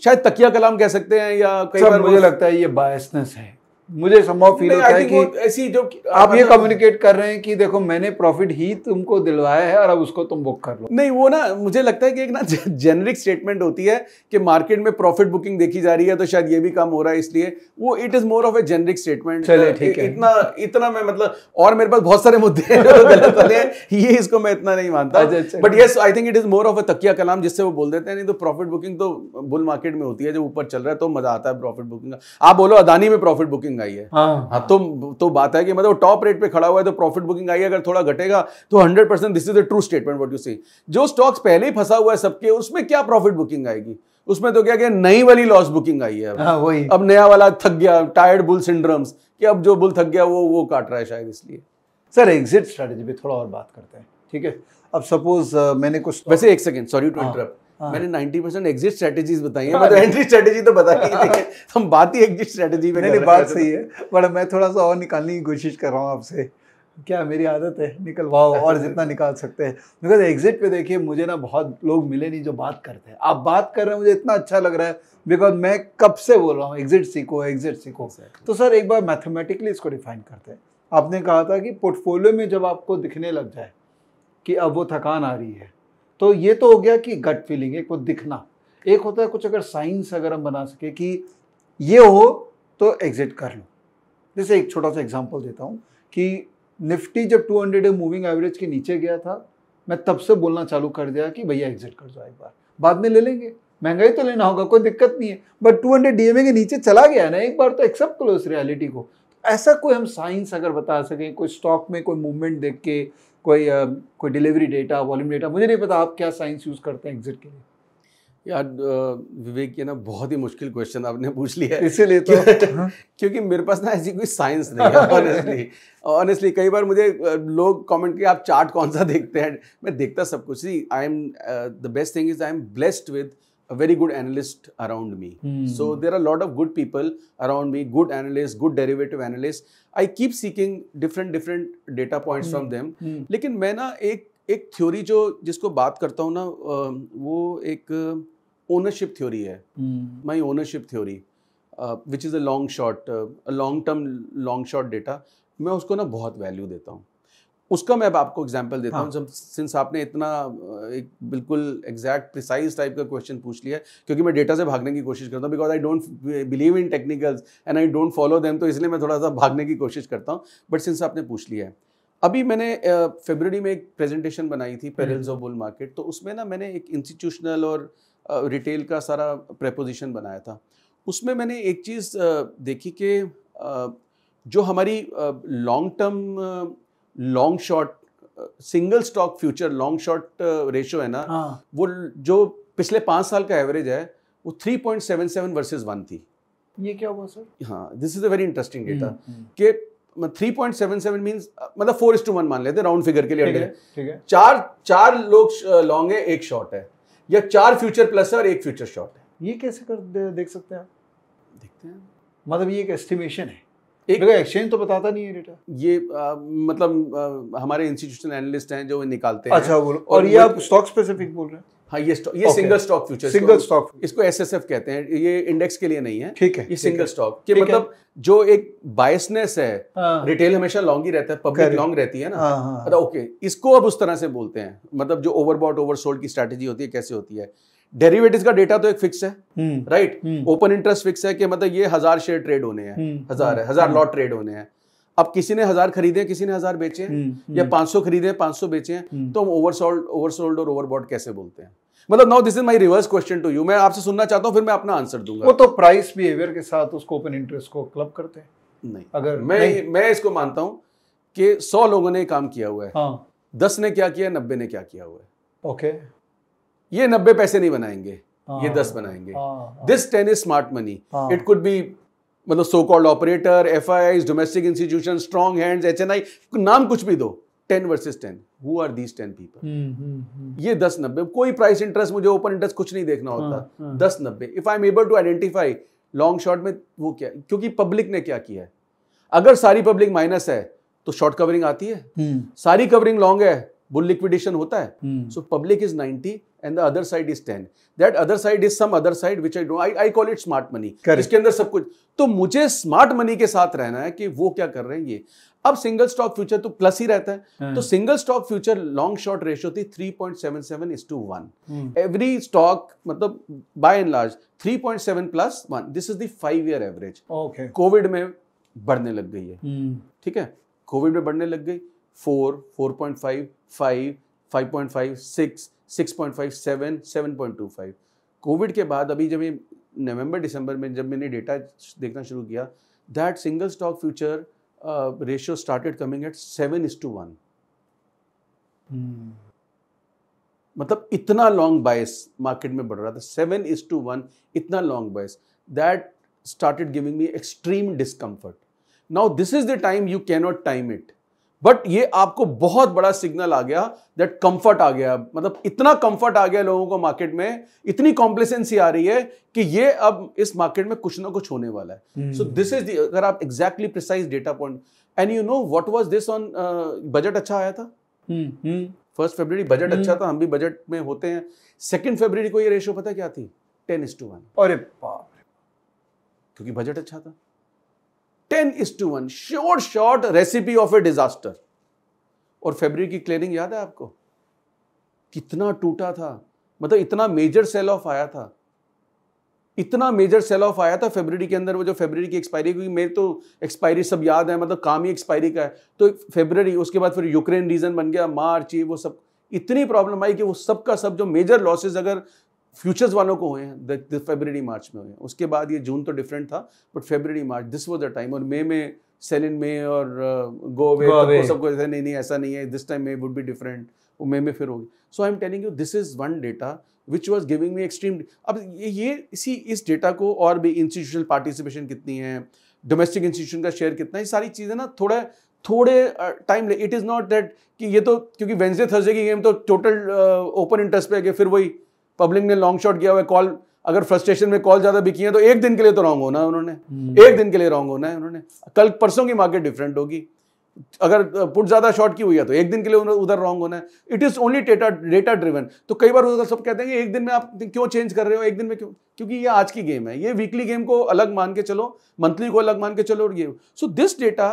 शायद तकिया कलाम कह सकते हैं या कई अच्छा, बार मुझे लगता है ये बायसनेस है मुझे संभव फील होता है कि ऐसी जो आप ये कम्युनिकेट कर रहे हैं कि देखो मैंने प्रॉफिट ही तुमको दिलवाया है और अब उसको तुम बुक कर लो नहीं वो ना मुझे लगता है कि एक ना जेनरिक <laughs> स्टेटमेंट होती है कि मार्केट में प्रॉफिट बुकिंग देखी जा रही है तो शायद ये भी काम हो रहा है इसलिए वो it is more of a generic statement चले ठीक है इतना इतना मैं मतलब और मेरे पास बहुत सारे मुद्दे हैं हैं <laughs> ये इसको मैं इतना नहीं मानता but yes I think it is more of a तकिया कलाम जिससे वो बोल देते हैं नहीं तो प्रॉफिट बुकिंग तो बुल मार्केट में होती है जो ऊपर चल रहा है तो मजा आता है प्रॉफिट बुकिंग का आप बोलो अदानी में प्रॉफिट बुकिंग आई है हाँ, हाँ तो तो बात है कि मतलब टॉप रेट पे खड़ा हुआ है तो प्रॉफिट बुकिंग आई है अगर थोड़ा घटेगा तो hundred percent this is the true statement what you see जो स्टॉक्स पहले ही फंसा हुआ है सबके उसमें क्या प्रॉफिट बुकिंग आएगी उसमें तो क्या क्या नई वाली लॉस बुकिंग आई है हाँ, वही अब नया वाला थक गया टायर्ड बुल सिंड्रम्स कि अब जो बुल थक गया वो वो काट रहा है शायद इसलिए सर एग्जिट स्ट्रेटेजी पे थोड़ा और बात करते हैं ठीक है अब सपोज मैंने कुछ वैसे एक सेकंड सॉरी टू इंटरप्ट हाँ. मैंने 90 परसेंट एग्जिट स्ट्रेटेजीज बताई है हाँ। मतलब एंट्री स्ट्रेटेजी तो बता ही नहीं है <laughs> हम बात ही एग्जिट स्ट्रेटेजी में नहीं, बात सही है बट मैं थोड़ा सा और निकालने की कोशिश कर रहा हूँ आपसे क्या मेरी आदत है निकलवाओ और जितना निकाल सकते हैं बिकॉज एग्जिट पे देखिए मुझे ना बहुत लोग मिले नहीं जो बात करते हैं आप बात कर रहे हैं मुझे इतना अच्छा लग रहा है बिकॉज मैं कब से बोल रहा हूँ एग्जिट सीखो एग्जिट सीखो तो सर एक बार मैथमेटिकली इसको डिफाइन करते हैं आपने कहा था कि पोर्टफोलियो में जब आपको दिखने लग जाए कि अब वो थकान आ रही है तो ये तो हो गया कि गट फीलिंग एक वो दिखना एक होता है कुछ अगर साइंस अगर हम बना सके कि ये हो तो एग्जिट कर लो जैसे एक छोटा सा एग्जाम्पल देता हूँ कि निफ्टी जब 200 हंड्रेड मूविंग एवरेज के नीचे गया था मैं तब से बोलना चालू कर दिया कि भैया एग्जिट कर जाओ एक बार बाद में ले लेंगे महंगाई तो लेना होगा कोई दिक्कत नहीं है बट टू हंड्रेड डीएमए के नीचे चला गया ना एक बार तो एक्सेप्ट करो उस रियलिटी को ऐसा कोई हम साइंस अगर बता सकें कोई स्टॉक में कोई मूवमेंट देख के कोई कोई डिलीवरी डेटा वॉल्यूम डेटा मुझे नहीं पता आप क्या साइंस यूज़ करते हैं एग्जिट के लिए यार विवेक ये ना बहुत ही मुश्किल क्वेश्चन आपने पूछ लिया है इसीलिए तो <laughs> हाँ। क्योंकि मेरे पास ना ऐसी कोई साइंस नहीं है ऑनेस्टली ऑनेस्टली कई बार मुझे लोग कमेंट किए आप चार्ट कौन सा देखते हैं मैं देखता सब कुछ ही I am the best thing is I am blessed with a very good analyst around me so there are lot of good people around me good analyst good analysts, analyst I keep seeking different different data points from them लेकिन मैं ना एक एक theory जो जिसको बात करता हूँ ना वो एक ओनरशिप थ्योरी है my ownership theory which is a long shot long term long shot data मैं उसको ना बहुत वैल्यू देता हूँ उसका मैं अब आपको एग्जाम्पल देता हाँ. हूँ सिंस आपने इतना एक बिल्कुल एग्जैक्ट प्रिसाइज टाइप का क्वेश्चन पूछ लिया है क्योंकि मैं डेटा से भागने की कोशिश करता हूँ because I don't believe in technicals and I don't follow them तो इसलिए मैं थोड़ा सा भागने की कोशिश करता हूँ बट सिंस आपने पूछ लिया है अभी मैंने फेबररी में एक प्रेजेंटेशन बनाई थी पेरल्स ऑफ बुल मार्केट तो उसमें ना मैंने एक इंस्टीट्यूशनल और रिटेल का सारा प्रपोजिशन बनाया था उसमें मैंने एक चीज़ देखी कि जो हमारी long term long short single stock future long short ratio है ना हाँ. वो जो पिछले पांच साल का एवरेज है वो three point seven seven versus one थी ये क्या हुआ सर हाँ this hmm, hmm. Is a very interesting data के three point seven seven mean मतलब फोर इज टू वन मान लेते राउंड फिगर के लिए ठीक है, ठीक है। चार चार लोग लॉन्ग है एक शॉर्ट है या चार फ्यूचर प्लस है और एक फ्यूचर शॉर्ट है ये कैसे कर दे, देख सकते हैं आप देखते हैं मतलब ये एक एस्टिमेशन है एक एक्सचेंज तो बताता नहीं है डेटा ये आ, मतलब आ, हमारे इंस्टीट्यूशनल एनालिस्ट हैं जो निकालते हैं अच्छा बोलो और, और ये आप स्टॉक स्पेसिफिक बोल रहे हैं हाँ ये स्टॉक ये single stock future single stock इसको एसएसएफ कहते हैं ये इंडेक्स के लिए नहीं है ठीक है ये सिंगल स्टॉक के मतलब जो एक बायसनेस है रिटेल हाँ। हमेशा लॉन्ग ही रहता है पब्लिक लॉन्ग रहती है ना मतलब हाँ, ओके हाँ। इसको अब उस तरह से बोलते हैं मतलब जो ओवरबॉट ओवरसोल्ड की स्ट्रेटेजी होती है कैसे होती है डेरिवेटिव का डेटा तो एक फिक्स है राइट ओपन इंटरेस्ट फिक्स है कि मतलब ये हजार शेयर ट्रेड होने हैं हम्म, हजार है हम्म, हजार लॉट हम्म। ट्रेड होने हैं अब किसी ने हजार खरीदे हैं किसी ने हजार बेचे हैं या पांच सौ खरीदे हैं पांच सौ बेचे हैं तो हम ओवरसोल्ड ओवरसोल्ड और ओवरबॉट कैसे बोलते हैं मतलब now this is my reverse question to you मैं आपसे सुनना चाहता हूँ फिर मैं अपना आंसर दूंगा वो तो प्राइस बिहेवियर के साथ उसको ओपन इंटरेस्ट को क्लब करते हैं नहीं अगर मैं नहीं। मैं इसको मानता हूं कि सौ लोगों ने काम किया हुआ है हाँ। दस ने क्या किया नब्बे ने क्या किया हुआ है ओके ये नब्बे पैसे नहीं बनाएंगे हाँ, ये दस बनाएंगे this ten is smart money it could be मतलब so called operator F I I domestic institution strong hand H N I नाम कुछ भी दो ten versus ten who are these ten people ये दस नब्बे कोई प्राइस इंटरेस्ट मुझे ओपन इंटरेस्ट कुछ नहीं देखना होता हाँ, हाँ। दस नब्बे if I am able to identify long short में वो क्या क्योंकि पब्लिक ने क्या किया है अगर सारी पब्लिक माइनस है तो शॉर्ट कवरिंग आती है हम्म। सारी कवरिंग लॉन्ग है बुल लिक्विडेशन होता है so public is ninety and the other side is ten that other side is some other side which I I I I, I call it इसके अंदर सब कुछ तो मुझे स्मार्ट मनी के साथ रहना है कि वो क्या कर रहे हैं ये अब सिंगल स्टॉक फ्यूचर तो प्लस ही रहता है हाँ। तो single stock future long short ratio थी three point seven seven is to one every stock मतलब by and large seven plus one this is five year average covid में बढ़ने लग गई है हम्म। ठीक है कोविड में बढ़ने लग गई four four point five five five point five six six point five seven seven point two five covid के बाद अभी जब ये नवंबर दिसंबर में जब मैंने डेटा देखना शुरू किया that single stock future ratio started coming at seven is to one मतलब इतना लॉन्ग बायस मार्केट में बढ़ रहा था सेवन इज टू वन इतना long bias that started giving me extreme discomfort now this is the time you cannot time it but ये आपको बहुत बड़ा सिग्नल आ गया दैट कंफर्ट आ गया मतलब इतना कंफर्ट आ गया लोगों को मार्केट में इतनी कॉम्प्लेसेंसी आ रही है कि ये अब इस मार्केट में कुछ ना कुछ होने वाला है सो दिस इज अगर आप exactly precise data point and you know what was this on budget अच्छा आया था फर्स्ट फेबर बजट अच्छा था हम भी बजट में होते हैं सेकेंड फेबर को ये रेशियो पता क्या थी टेन इज टू वन और क्योंकि बजट अच्छा था ten is to one sure short recipe of a disaster और फेब्रिक की क्लीनिंग याद है आपको कितना टूटा था मतलब इतना मेजर सेल ऑफ आया था इतना मेजर सेल ऑफ आया था फेबररी के अंदर वो जो फेबररी की एक्सपायरी क्योंकि मेरे तो एक्सपायरी सब याद है मतलब काम ही एक्सपायरी का है तो फेबररी उसके बाद फिर यूक्रेन रीजन बन गया मार्च ये वो सब इतनी प्रॉब्लम आई कि वो सब का सब जो मेजर लॉसेज अगर फ्यूचर्स वालों को हुए हैं फेबररी मार्च में हुए हैं उसके बाद ये जून तो डिफरेंट था but February March this was the time और मे में सेल इन मे और गो वे सबको नहीं नहीं ऐसा नहीं है this time May would be different वो मे में फिर होगी so I am telling you this is one data which was giving me extreme अब ये इसी इस डेटा को और भी इंस्टीट्यूशनल पार्टिसिपेशन कितनी है डोमेस्टिक इंस्टीट्यूशन का शेयर कितना है सारी चीज़ें ना थोड़ा थोड़े टाइम uh, ले इट इज़ नॉट दैट कि ये तो क्योंकि वेंसडे थर्सडे की गेम तो टोटल ओपन इंटरेस्ट पे है फिर वही पब्लिक ने लॉन्ग शॉट किया हुआ कॉल अगर फ्रस्ट्रेशन में कॉल ज्यादा बिकी है तो एक दिन के लिए तो रॉन्ग होना है उन्होंने hmm. एक दिन के लिए रॉन्ग होना है उन्होंने कल परसों की मार्केट डिफरेंट होगी अगर पुट ज्यादा शॉर्ट की हुई है तो एक दिन के लिए उधर रॉन्ग होना है it is only data data driven तो कई बार उधर सब कहते हैं कि एक दिन में आप क्यों चेंज कर रहे हो एक दिन में क्यों क्योंकि ये आज की गेम है ये वीकली गेम को अलग मान के चलो मंथली को अलग मान के चलो और ये so this data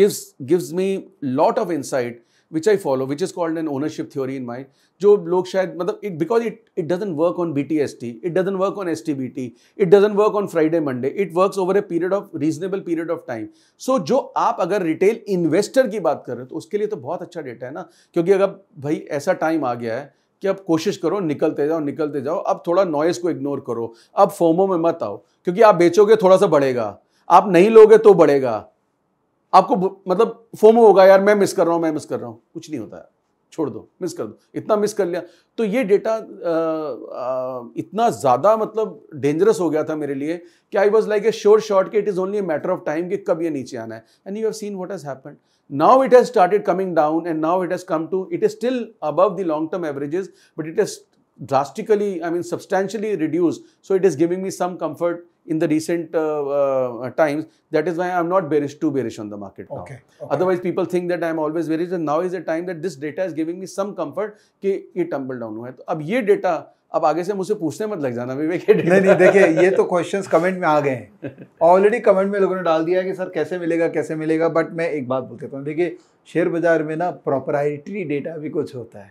gives gives me lot of insight which I follow which is called an ownership theory in my जो लोग शायद मतलब it because it it doesn't work on B T S T it doesn't work on S T B T it doesn't work on Friday Monday it work over a period of reasonable period of time so जो आप अगर retail investor की बात कर रहे हो तो उसके लिए तो बहुत अच्छा डेटा है ना क्योंकि अगर भाई ऐसा टाइम आ गया है कि अब कोशिश करो निकलते जाओ निकलते जाओ अब थोड़ा नॉइज को इग्नोर करो अब फोमो में मत आओ क्योंकि आप बेचोगे थोड़ा सा बढ़ेगा आप नहीं लोगे तो बढ़ेगा आपको मतलब फोमो होगा यार मैं मिस कर रहा हूं मैं मिस कर रहा हूं कुछ नहीं होता है छोड़ दो मिस कर दो इतना मिस कर लिया तो ये डेटा इतना ज्यादा मतलब डेंजरस हो गया था मेरे लिए कि I was like a sure short कि it is only matter of time कि कब ये नीचे आना है and you have seen what is happen now it has started coming down and now it has come to it is still above the long term averages but it is drastically I mean substantially reduce so it is giving me some comfort in the recent uh, uh, times. That is why i am not bearish, too bearish on the market okay, now. Okay, Otherwise, people think that i am always bearish, and now is the time that this data is giving me some comfort ki ye tumble down hua hai to ab ye data अब आगे से मुझसे पूछने मत लग जाना विवेक नहीं नहीं देखिए ये तो क्वेश्चंस कमेंट में आ गए हैं ऑलरेडी कमेंट में लोगों ने डाल दिया है कि सर कैसे मिलेगा कैसे मिलेगा बट मैं एक बात बोल देता हूँ देखिए शेयर बाजार में ना प्रोपराइटरी डेटा भी कुछ होता है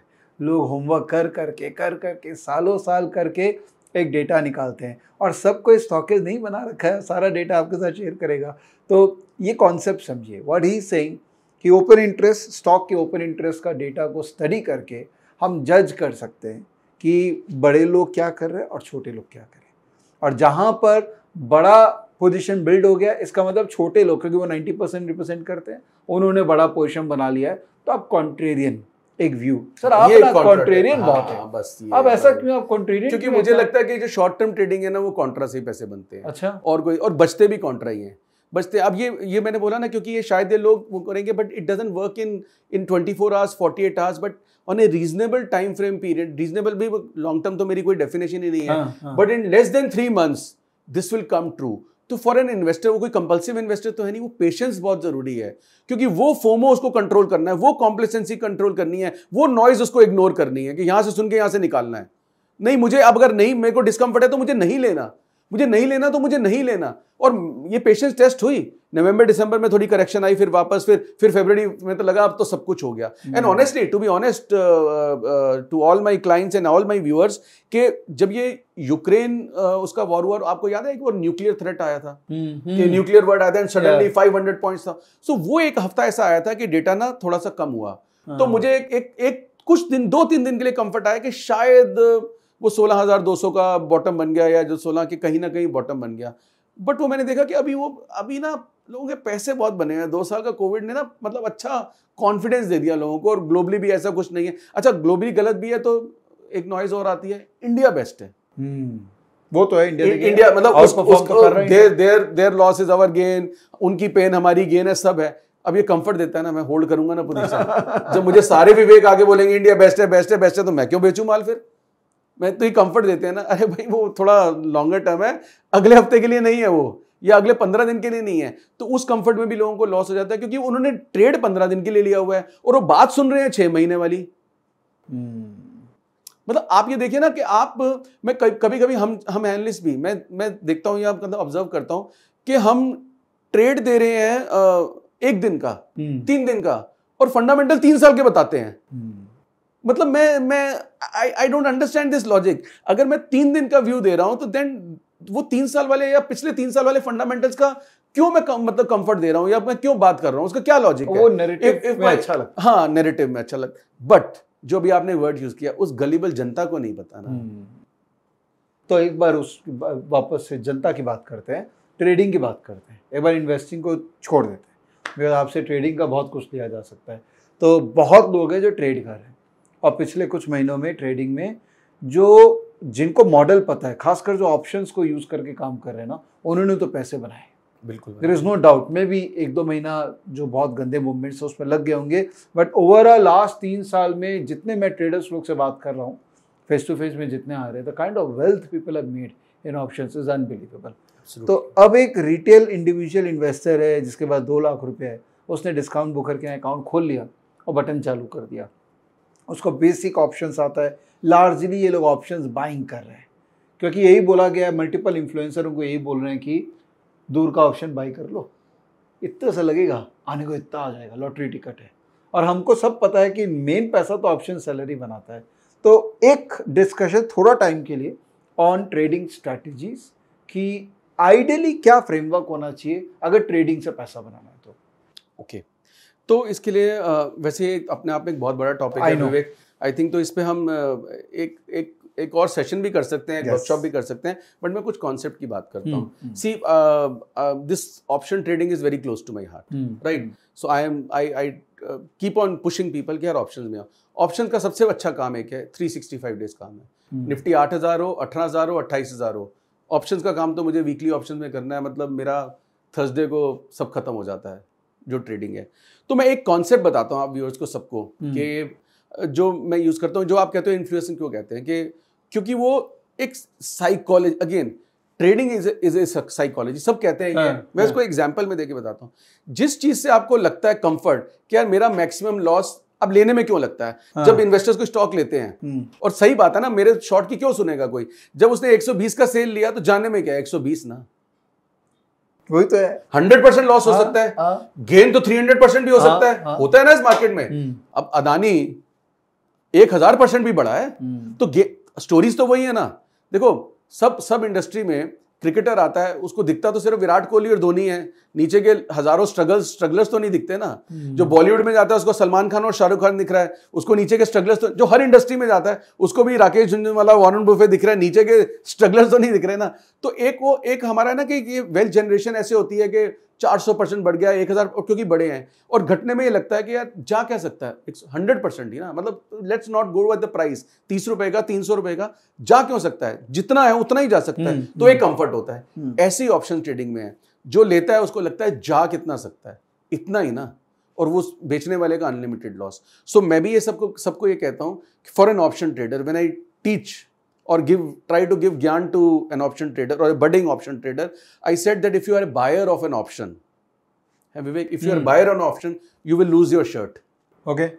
लोग होमवर्क कर करके कर करके सालों साल करके एक डेटा निकालते हैं और सबको स्टॉकेज नहीं बना रखा है सारा डेटा आपके साथ शेयर करेगा तो ये कॉन्सेप्ट समझिए व्हाट ही सेइंग कि ओपन इंटरेस्ट स्टॉक के ओपन इंटरेस्ट का डेटा को स्टडी करके हम जज कर सकते हैं कि बड़े लोग क्या कर रहे हैं और छोटे लोग क्या कर रहे हैं और जहाँ पर बड़ा पोजीशन बिल्ड हो गया इसका मतलब छोटे लोग क्योंकि वो 90 परसेंट रिप्रेजेंट करते हैं उन्होंने बड़ा पोजीशन बना लिया है तो आप कॉन्ट्रेरियन एक व्यू सर आप ना कॉन्ट्रेरियन हाँ, बहुत है हाँ, बस अब ऐसा क्यों आप कॉन्ट्रेरियन क्योंकि मुझे लगता है कि जो शॉर्ट टर्म ट्रेडिंग है ना वो कॉन्ट्रा से ही पैसे बनते हैं अच्छा और कोई और बचते भी कॉन्ट्रा ही हैं बचते अब ये ये मैंने बोला ना क्योंकि ये शायद ये लोग वो करेंगे but it doesn't work in in twenty four hours forty eight hours but on a reasonable time frame period reasonable भी लॉन्ग टर्म तो मेरी कोई डेफिनेशन ही नहीं है but in less than three months this will come true तो for an investor वो कोई कंपल्सिव इन्वेस्टर तो है नहीं वो पेशेंस बहुत जरूरी है क्योंकि वो फोमो उसको कंट्रोल करना है वो कॉम्प्लेसेंसी कंट्रोल करनी है वो नॉइज उसको इग्नोर करनी है कि यहां से सुन के यहां से निकालना है नहीं मुझे अब अगर नहीं मेरे को डिस्कम्फर्ट है तो मुझे नहीं लेना मुझे नहीं लेना तो मुझे नहीं लेना और ये पेशेंस टेस्ट हुई नवंबर दिसंबर में थोड़ी करेक्शन आई फिर वापस फिर फिर फेबररी में तो लगा अब तो सब कुछ हो गया and honestly to be honest to all my clients and all my viewers के जब ये यूक्रेन uh, उसका वॉर हुआ आपको याद है कि वो न्यूक्लियर थ्रेट आया था hmm. कि न्यूक्लियर वर्ड आया था and suddenly five hundred points था सो so, वो एक हफ्ता ऐसा आया था कि डेटा ना थोड़ा सा कम हुआ तो हाँ। मुझे एक एक कुछ दिन दो तीन दिन के लिए कंफर्ट आया कि शायद वो सोलह हजार दो सौ का बॉटम बन गया या जो सोलह के कहीं ना कहीं बॉटम बन गया बट वो मैंने देखा कि अभी वो अभी ना लोगों के पैसे बहुत बने हैं दो साल का कोविड ने ना मतलब अच्छा कॉन्फिडेंस दे दिया लोगों को और ग्लोबली भी ऐसा कुछ नहीं है अच्छा ग्लोबली गलत भी है तो एक नॉइज और आती है इंडिया बेस्ट है हम्म, वो तो है इंडिया इंडिया मतलब उस, उस, तो कर there there there loss is our gain उनकी पेन हमारी गेन है सब है अब ये कंफर्ट देता है ना मैं होल्ड करूंगा ना पूरी जब मुझे सारे विवेक आगे बोलेंगे इंडिया बेस्ट है बेस्ट है बेस्ट है तो मैं क्यों बेचूं माल फिर मैं तो ये कंफर्ट देते हैं ना अरे भाई वो थोड़ा लॉन्गर टर्म है अगले हफ्ते के लिए नहीं है वो या अगले पंद्रह दिन के लिए नहीं है तो उस कंफर्ट में भी लोगों को लॉस हो जाता है क्योंकि उन्होंने ट्रेड पंद्रह दिन के लिए लिया हुआ है और वो बात सुन रहे हैं छह महीने वाली हम्म। मतलब आप ये देखिए ना कि आप मैं कभी कभी हम हम एनालिस्ट भी मैं मैं देखता हूँ या मतलब ऑब्जर्व करता हूँ कि हम ट्रेड दे रहे हैं एक दिन का हम्म। तीन दिन का और फंडामेंटल तीन साल के बताते हैं हम्म। मतलब मैं मैं I I don't understand this logic अगर मैं तीन दिन का व्यू दे रहा हूं तो देन वो तीन साल वाले या पिछले तीन साल वाले फंडामेंटल्स का क्यों मैं कम, मतलब कंफर्ट दे रहा हूं या मैं क्यों बात कर रहा हूं उसका क्या लॉजिक है वो नैरेटिव अच्छा हाँ, में अच्छा लग हाँ नैरेटिव में अच्छा लग बट जो भी आपने वर्ड यूज किया उस गलीबल जनता को नहीं बताना हम्म। तो एक बार उस वापस से जनता की बात करते हैं ट्रेडिंग की बात करते हैं एक बार इन्वेस्टिंग को छोड़ देते हैं आपसे ट्रेडिंग का बहुत कुछ लिया जा सकता है तो बहुत लोग हैं जो ट्रेड कर रहे हैं और पिछले कुछ महीनों में ट्रेडिंग में जो जिनको मॉडल पता है खासकर जो ऑप्शंस को यूज करके काम कर रहे हैं ना उन्होंने तो पैसे बनाए बिल्कुल देर इज नो डाउट मे भी एक दो महीना जो बहुत गंदे मूवमेंट्स है उसमें लग गए होंगे बट ओवरऑल लास्ट तीन साल में जितने मैं ट्रेडर्स लोग से बात कर रहा हूँ फेस टू फेस में जितने आ रहे हैं the kind of wealth people have made in option is unbelievable तो अब एक रिटेल इंडिविजुअल इन्वेस्टर है जिसके पास दो लाख रुपये है उसने डिस्काउंट बुकर के अकाउंट खोल लिया और बटन चालू कर दिया उसको बेसिक ऑप्शंस आता है लार्जली ये लोग ऑप्शंस बाइंग कर रहे हैं क्योंकि यही बोला गया है मल्टीपल इन्फ्लुएंसरों को यही बोल रहे हैं कि दूर का ऑप्शन बाई कर लो इतना सा लगेगा आने को इतना आ जाएगा लॉटरी टिकट है और हमको सब पता है कि मेन पैसा तो ऑप्शन सैलरी बनाता है तो एक डिस्कशन थोड़ा टाइम के लिए ऑन ट्रेडिंग स्ट्रैटेजीज कि आइडियली क्या फ्रेमवर्क होना चाहिए अगर ट्रेडिंग से पैसा बनाना है तो ओके okay. तो इसके लिए वैसे अपने आप में एक बहुत बड़ा टॉपिक है विवेक आई थिंक तो इस पर हम एक एक एक और सेशन भी कर सकते हैं वर्कशॉप yes. भी कर सकते हैं बट मैं कुछ कॉन्सेप्ट की बात करता hmm. हूँ see this option trading is very close to my heart right so I am I I keep on pushing people के यार ऑप्शन में ऑप्शन का सबसे अच्छा काम एक है थ्री सिक्सटी फाइव डेज काम है निफ्टी hmm. आठ हज़ार हो अठारह हज़ार हो अट्ठाईस हज़ार हो ऑप्शन का काम तो मुझे वीकली ऑप्शन में करना है मतलब मेरा थर्सडे को सब खत्म हो जाता है जो ट्रेडिंग है तो मैं एक कॉन्सेप्ट बताता हूँ आप व्यूअर्स को सबको हम्म। कि जो मैं यूज़ करता हूँ जो आप कहते हो इन्फ्लुएंसन क्यों कहते हैं कि क्योंकि वो एक psychology again trading is is a psychology सब कहते हैं है, हाँ, मैं हाँ। इसको एग्जाम्पल में देके बताता हूँ जिस चीज से आपको लगता है कंफर्ट कि यार मेरा मैक्सिमम लॉस अब लेने में क्यों लगता है हाँ। जब इन्वेस्टर्स को स्टॉक लेते हैं हम्म। और सही बात है ना मेरे शॉर्ट की क्यों सुनेगा कोई जब उसने 120 का सेल लिया तो जाने में क्या 120 ना वही तो है हंड्रेड परसेंट लॉस हो हाँ, सकता है गेन हाँ। तो थ्री हंड्रेड परसेंट भी हो हाँ, सकता है होता है ना इस मार्केट में हम्म। अब अदानी एक हजार परसेंट भी बढ़ा है हम्म। तो स्टोरीज तो वही है ना देखो सब सब इंडस्ट्री में क्रिकेटर आता है उसको दिखता तो सिर्फ विराट कोहली और धोनी है नीचे के हजारों स्ट्रगल्स स्ट्रगलर्स तो नहीं दिखते ना हम्म। जो बॉलीवुड में जाता है उसको सलमान खान और शाहरुख खान दिख रहा है उसको नीचे के स्ट्रगलर्स तो जो हर इंडस्ट्री में जाता है उसको भी राकेश झुंझुनवाला वारुण बुफे दिख रहा है नीचे के स्ट्रगलर्स तो नहीं दिख रहे ना तो एक वो एक हमारा ना कि ये वेल्थ जनरेशन ऐसे होती है कि 400 परसेंट बढ़ गया एक हज़ार क्योंकि बड़े हैं और घटने में ये लगता है कि यार जा क्या सकता है 100 हंड्रेड परसेंट ही ना मतलब let's not go with the price तीस रुपए का तीन सौ रुपए का जा क्यों सकता है जितना है उतना ही जा सकता है हम्म, तो एक कंफर्ट हम्म। होता है हम्म। ऐसे ही ऑप्शन ट्रेडिंग में है जो लेता है उसको लगता है जा कितना सकता है इतना ही ना और वो बेचने वाले का अनलिमिटेड लॉस सो मैं भी ये सबको सबको ये कहता हूँ for an option trader when I teach or give try to give gyan to an option trader or a budding option trader. I said that if you are a buyer of an option, Vivek, if you are mm. a hmm. buyer on option, you will lose your shirt. Okay.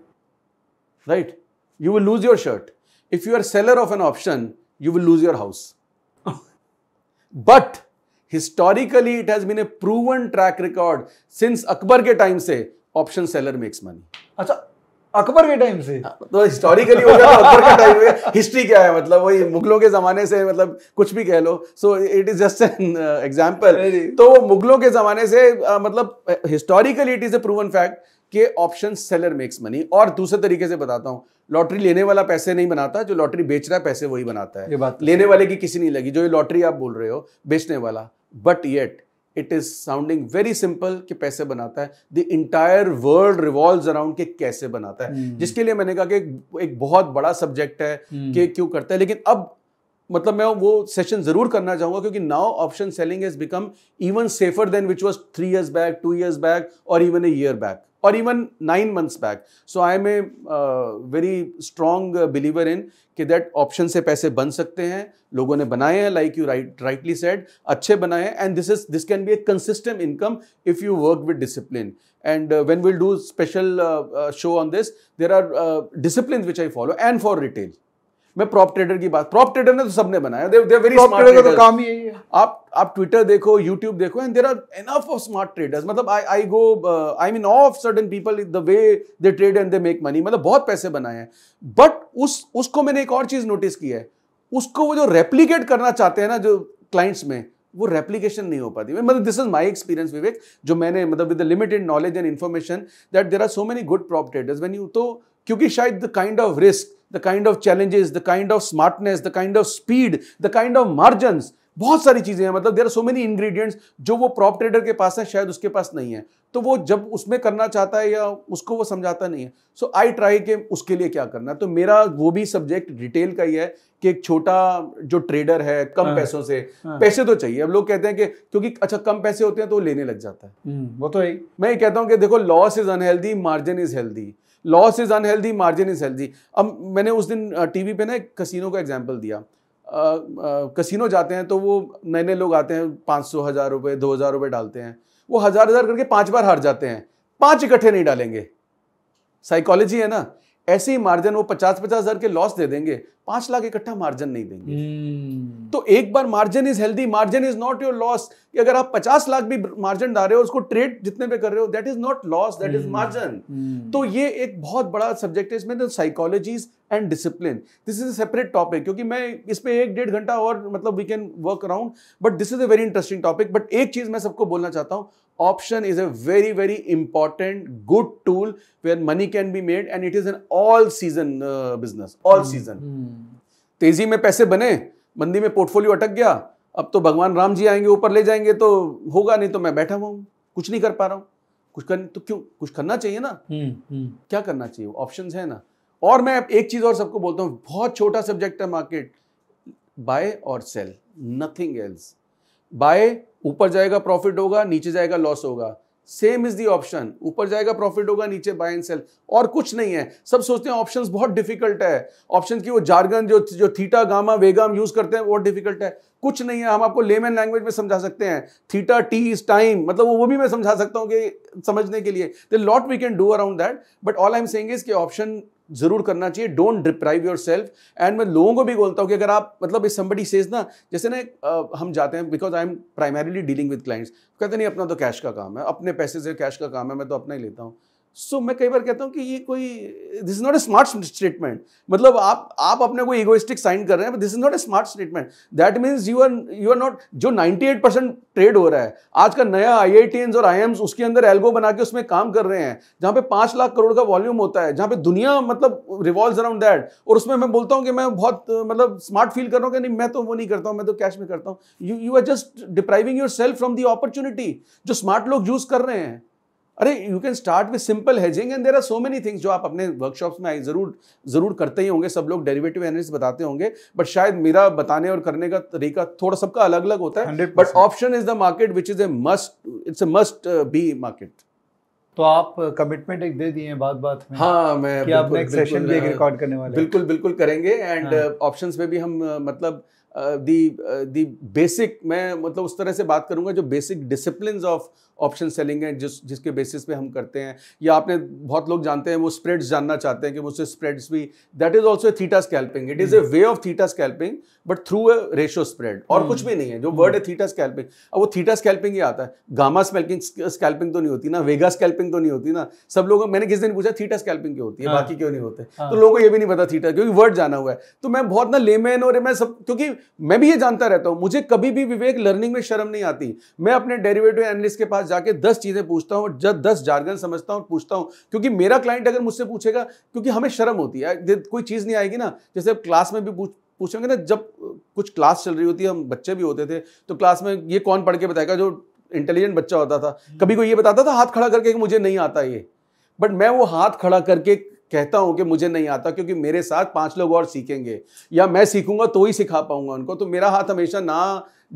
Right? You will lose your shirt. If you are seller of an option, you will lose your house. <laughs> but historically, it has been a proven track record since Akbar ke time se option seller makes money. Achha, Akbar के time से हाँ, तो historically हो गया तो अकबर का time history क्या है मतलब वही मुगलों के जमाने से मतलब कुछ भी कह लो so it is just an example तो वो मुगलों के जमाने से uh, मतलब historically it is a proven fact के ऑप्शन सेलर मेक्स मनी और दूसरे तरीके से बताता हूँ लॉटरी लेने वाला पैसे नहीं बनाता जो लॉटरी बेच रहा है पैसे वही बनाता है ये बात तो लेने वाले की किसी नहीं लगी जो ये लॉटरी आप बोल रहे हो बेचने वाला but yet it is sounding very simple कि पैसे बनाता है the entire world revolve around के कैसे बनाता है hmm. जिसके लिए मैंने कहा कि एक, बहुत बड़ा सब्जेक्ट है hmm. कि क्यों करता है लेकिन अब मतलब मैं वो सेशन जरूर करना चाहूंगा क्योंकि now option selling has become even safer than which was three years back two years back और इवन ए ईयर बैक और even nine months back so I am a very very believer in कि that option से पैसे बन सकते हैं लोगों ने बनाए हैं like you right rightly said अच्छे बनाए हैं and this is this can be a consistent income if you work with discipline and when will do special show on this there are discipline which I follow and for retail मैं prop trader की बात prop trader ने तो सबने बनाया they very smart काम ही है आप आप ट्विटर देखो यूट्यूब देखो and there are enough of smart traders मतलब I I go I mean of certain people the way they trade and they make money मतलब बहुत पैसे बनाए हैं बट उस उसको मैंने एक और चीज़ नोटिस की है उसको वो जो रेप्लीकेट करना चाहते हैं ना जो क्लाइंट्स में वो रेप्लीकेशन नहीं हो पाती मतलब this is my experience Vivek जो मैंने मतलब with limited knowledge and information that there are so many good prop traders when you तो क्योंकि शायद the kind of risk the kind of challenges the kind of smartness the kind of speed the kind of margins बहुत सारी चीज़ें हैं मतलब there are so many ingredients जो वो प्रॉप ट्रेडर के पास है शायद उसके पास नहीं है तो वो जब उसमें करना चाहता है या उसको वो समझाता नहीं है सो आई ट्राई के उसके लिए क्या करना तो मेरा वो भी सब्जेक्ट डिटेल का ही है कि एक छोटा जो ट्रेडर है कम हाँ। पैसों से हाँ। पैसे तो चाहिए अब लोग कहते हैं कि क्योंकि अच्छा कम पैसे होते हैं तो वो लेने लग जाता है हम्म, वो तो है मैं ये कहता हूँ कि देखो loss is unhealthy margin is healthy loss is unhealthy margin is healthy अब मैंने उस दिन टीवी पे ना एक कसिनो का एग्जाम्पल दिया कसिनो जाते हैं तो वो नए नए लोग आते हैं पाँच सौ हज़ार रुपये दो हज़ार रुपये डालते हैं वो हज़ार हज़ार करके पाँच बार हार जाते हैं पाँच इकट्ठे नहीं डालेंगे साइकोलॉजी है ना ऐसे ही मार्जिन वो पचास पचास हजार के लॉस दे देंगे पांच लाख इकट्ठा मार्जिन नहीं देंगे hmm. तो एक बार margin is healthy margin is not your loss कि अगर आप पचास लाख भी मार्जिन डाल रहे हो उसको ट्रेड जितने पे कर रहे हो that is not loss that is margin तो ये एक बहुत बड़ा सब्जेक्ट है इसमें तो psychologies and discipline this is a separate topic क्योंकि मैं इस पर एक डेढ़ घंटा और मतलब we can work around but this is a very interesting topic but एक चीज मैं सबको बोलना चाहता हूँ option is a very very important good tool where money can be made and it is an all season business all season तेजी में पैसे बने मंदी में पोर्टफोलियो अटक गया अब तो भगवान राम जी आएंगे ऊपर ले जाएंगे तो होगा नहीं तो मैं बैठा हुआ हूँ कुछ नहीं कर पा रहा हूँ कुछ कर तो क्यों कुछ करना चाहिए ना हम्म, हम्म। क्या करना चाहिए ऑप्शन है ना और मैं एक चीज और सबको बोलता हूँ बहुत छोटा सब्जेक्ट है मार्केट बाय और सेल नथिंग एल्स बाय ऊपर जाएगा प्रॉफिट होगा नीचे जाएगा लॉस होगा सेम इज दी ऑप्शन ऊपर जाएगा प्रॉफिट होगा नीचे बाय एंड सेल और कुछ नहीं है सब सोचते हैं ऑप्शंस बहुत डिफिकल्ट है ऑप्शन की वो जार्गन जो जो थीटा गामा वेगा हम यूज करते हैं बहुत डिफिकल्ट है कुछ नहीं है हम आपको लेमन लैंग्वेज में समझा सकते हैं थीटा टी इज टाइम मतलब वो भी मैं समझा सकता हूँ कि समझने के लिए the lot we can do around that but all I am saying is कि ऑप्शन जरूर करना चाहिए don't deprive yourself and मैं लोगों को भी बोलता हूँ कि अगर आप मतलब इस संबडी सेज ना जैसे ना हम जाते हैं because I am primarily dealing with clients कहते नहीं अपना तो कैश का काम है अपने पैसे से कैश का काम है मैं तो अपना ही लेता हूँ सो so, मैं कई बार कहता हूँ कि ये कोई this is not a smart statement मतलब आप आप अपने कोई इगोइस्टिक साइन कर रहे हैं this is not a smart statement that means you are you are not जो 98 परसेंट ट्रेड हो रहा है आज का नया आई आई और आई उसके अंदर एल्गो बना के उसमें काम कर रहे हैं जहाँ पे पाँच लाख करोड़ का वॉल्यूम होता है जहाँ पे दुनिया मतलब रिवॉल्व अराउंड दैट और उसमें मैं बोलता हूँ कि मैं बहुत मतलब स्मार्ट फील कर रहा हूँ कि नहीं मैं तो वो नहीं करता हूँ मैं तो कैश में करता हूँ you you are just depriving yourself from the opportunity जो स्मार्ट लोग यूज़ कर रहे हैं अरे you can start with simple hedging and there are so many things जो आप अपने वर्कशॉप्स में आई जरूर जरूर करते ही होंगे सब लोग डेरिवेटिव एनालिसिस बताते होंगे बट शायद मेरा बताने और करने का तरीका थोड़ा सबका अलग अलग होता है but option is the market which is a must it's a must be market तो आप कमिटमेंट uh, एक दे दिए हैं बात बात में हाँ मैं कि आप नेक्स्ट सेशन भी रिकॉर्ड करने वाले बिल्कुल बिल्कुल करेंगे एंड ऑप्शंस हाँ. पे uh, भी हम uh, मतलब दी दी बेसिक मैं मतलब उस तरह से बात करूंगा जो basic discipline of option selling है जिस जिसके बेसिस पे हम करते हैं या आपने बहुत लोग जानते हैं वो स्प्रेड्स जानना चाहते हैं कि मुझसे स्प्रेड्स भी that is also theta scalping it is a way of theta scalping but through a ratio spread और hmm. कुछ भी नहीं है जो वर्ड है थीटा hmm. स्कैल्पिंग अब वो थीटा स्कैल्पिंग ही आता है गामा स्कैल्पिंग स्कैल्पिंग तो नहीं होती ना वेगा स्कैल्पिंग तो नहीं होती ना सब लोगों मैंने किस दिन पूछा थीटा स्कैल्पिंग क्यों होती है हाँ। बाकी क्यों नहीं होते हाँ। तो लोगों को ये भी नहीं पता थीटा क्योंकि वर्ड जाना हुआ है तो मैं बहुत ना लेमैन और मैं सब क्योंकि मैं भी ये जानता रहता हूँ मुझे कभी भी विवेक लर्निंग में शर्म नहीं आती मैं अपने डेरिवेटिव एनालिस्ट के पास जाके दस चीज़ें पूछता हूँ जब दस जार्गन समझता हूँ पूछता हूँ क्योंकि मेरा क्लाइंट अगर मुझसे पूछेगा क्योंकि हमें शर्म होती है कोई चीज़ नहीं आएगी ना जैसे अब क्लास में भी पूछ पूछेंगे ना जब कुछ क्लास चल रही होती है हम बच्चे भी होते थे तो क्लास में ये कौन पढ़ के बताएगा जो इंटेलिजेंट बच्चा होता था हम्म। कभी कोई ये बताता था हाथ खड़ा करके कि मुझे नहीं आता ये बट मैं वो हाथ खड़ा करके कहता हूं कि मुझे नहीं आता क्योंकि मेरे साथ पांच लोग और सीखेंगे या मैं सीखूंगा तो ही सिखा पाऊंगा उनको तो मेरा हाथ हमेशा ना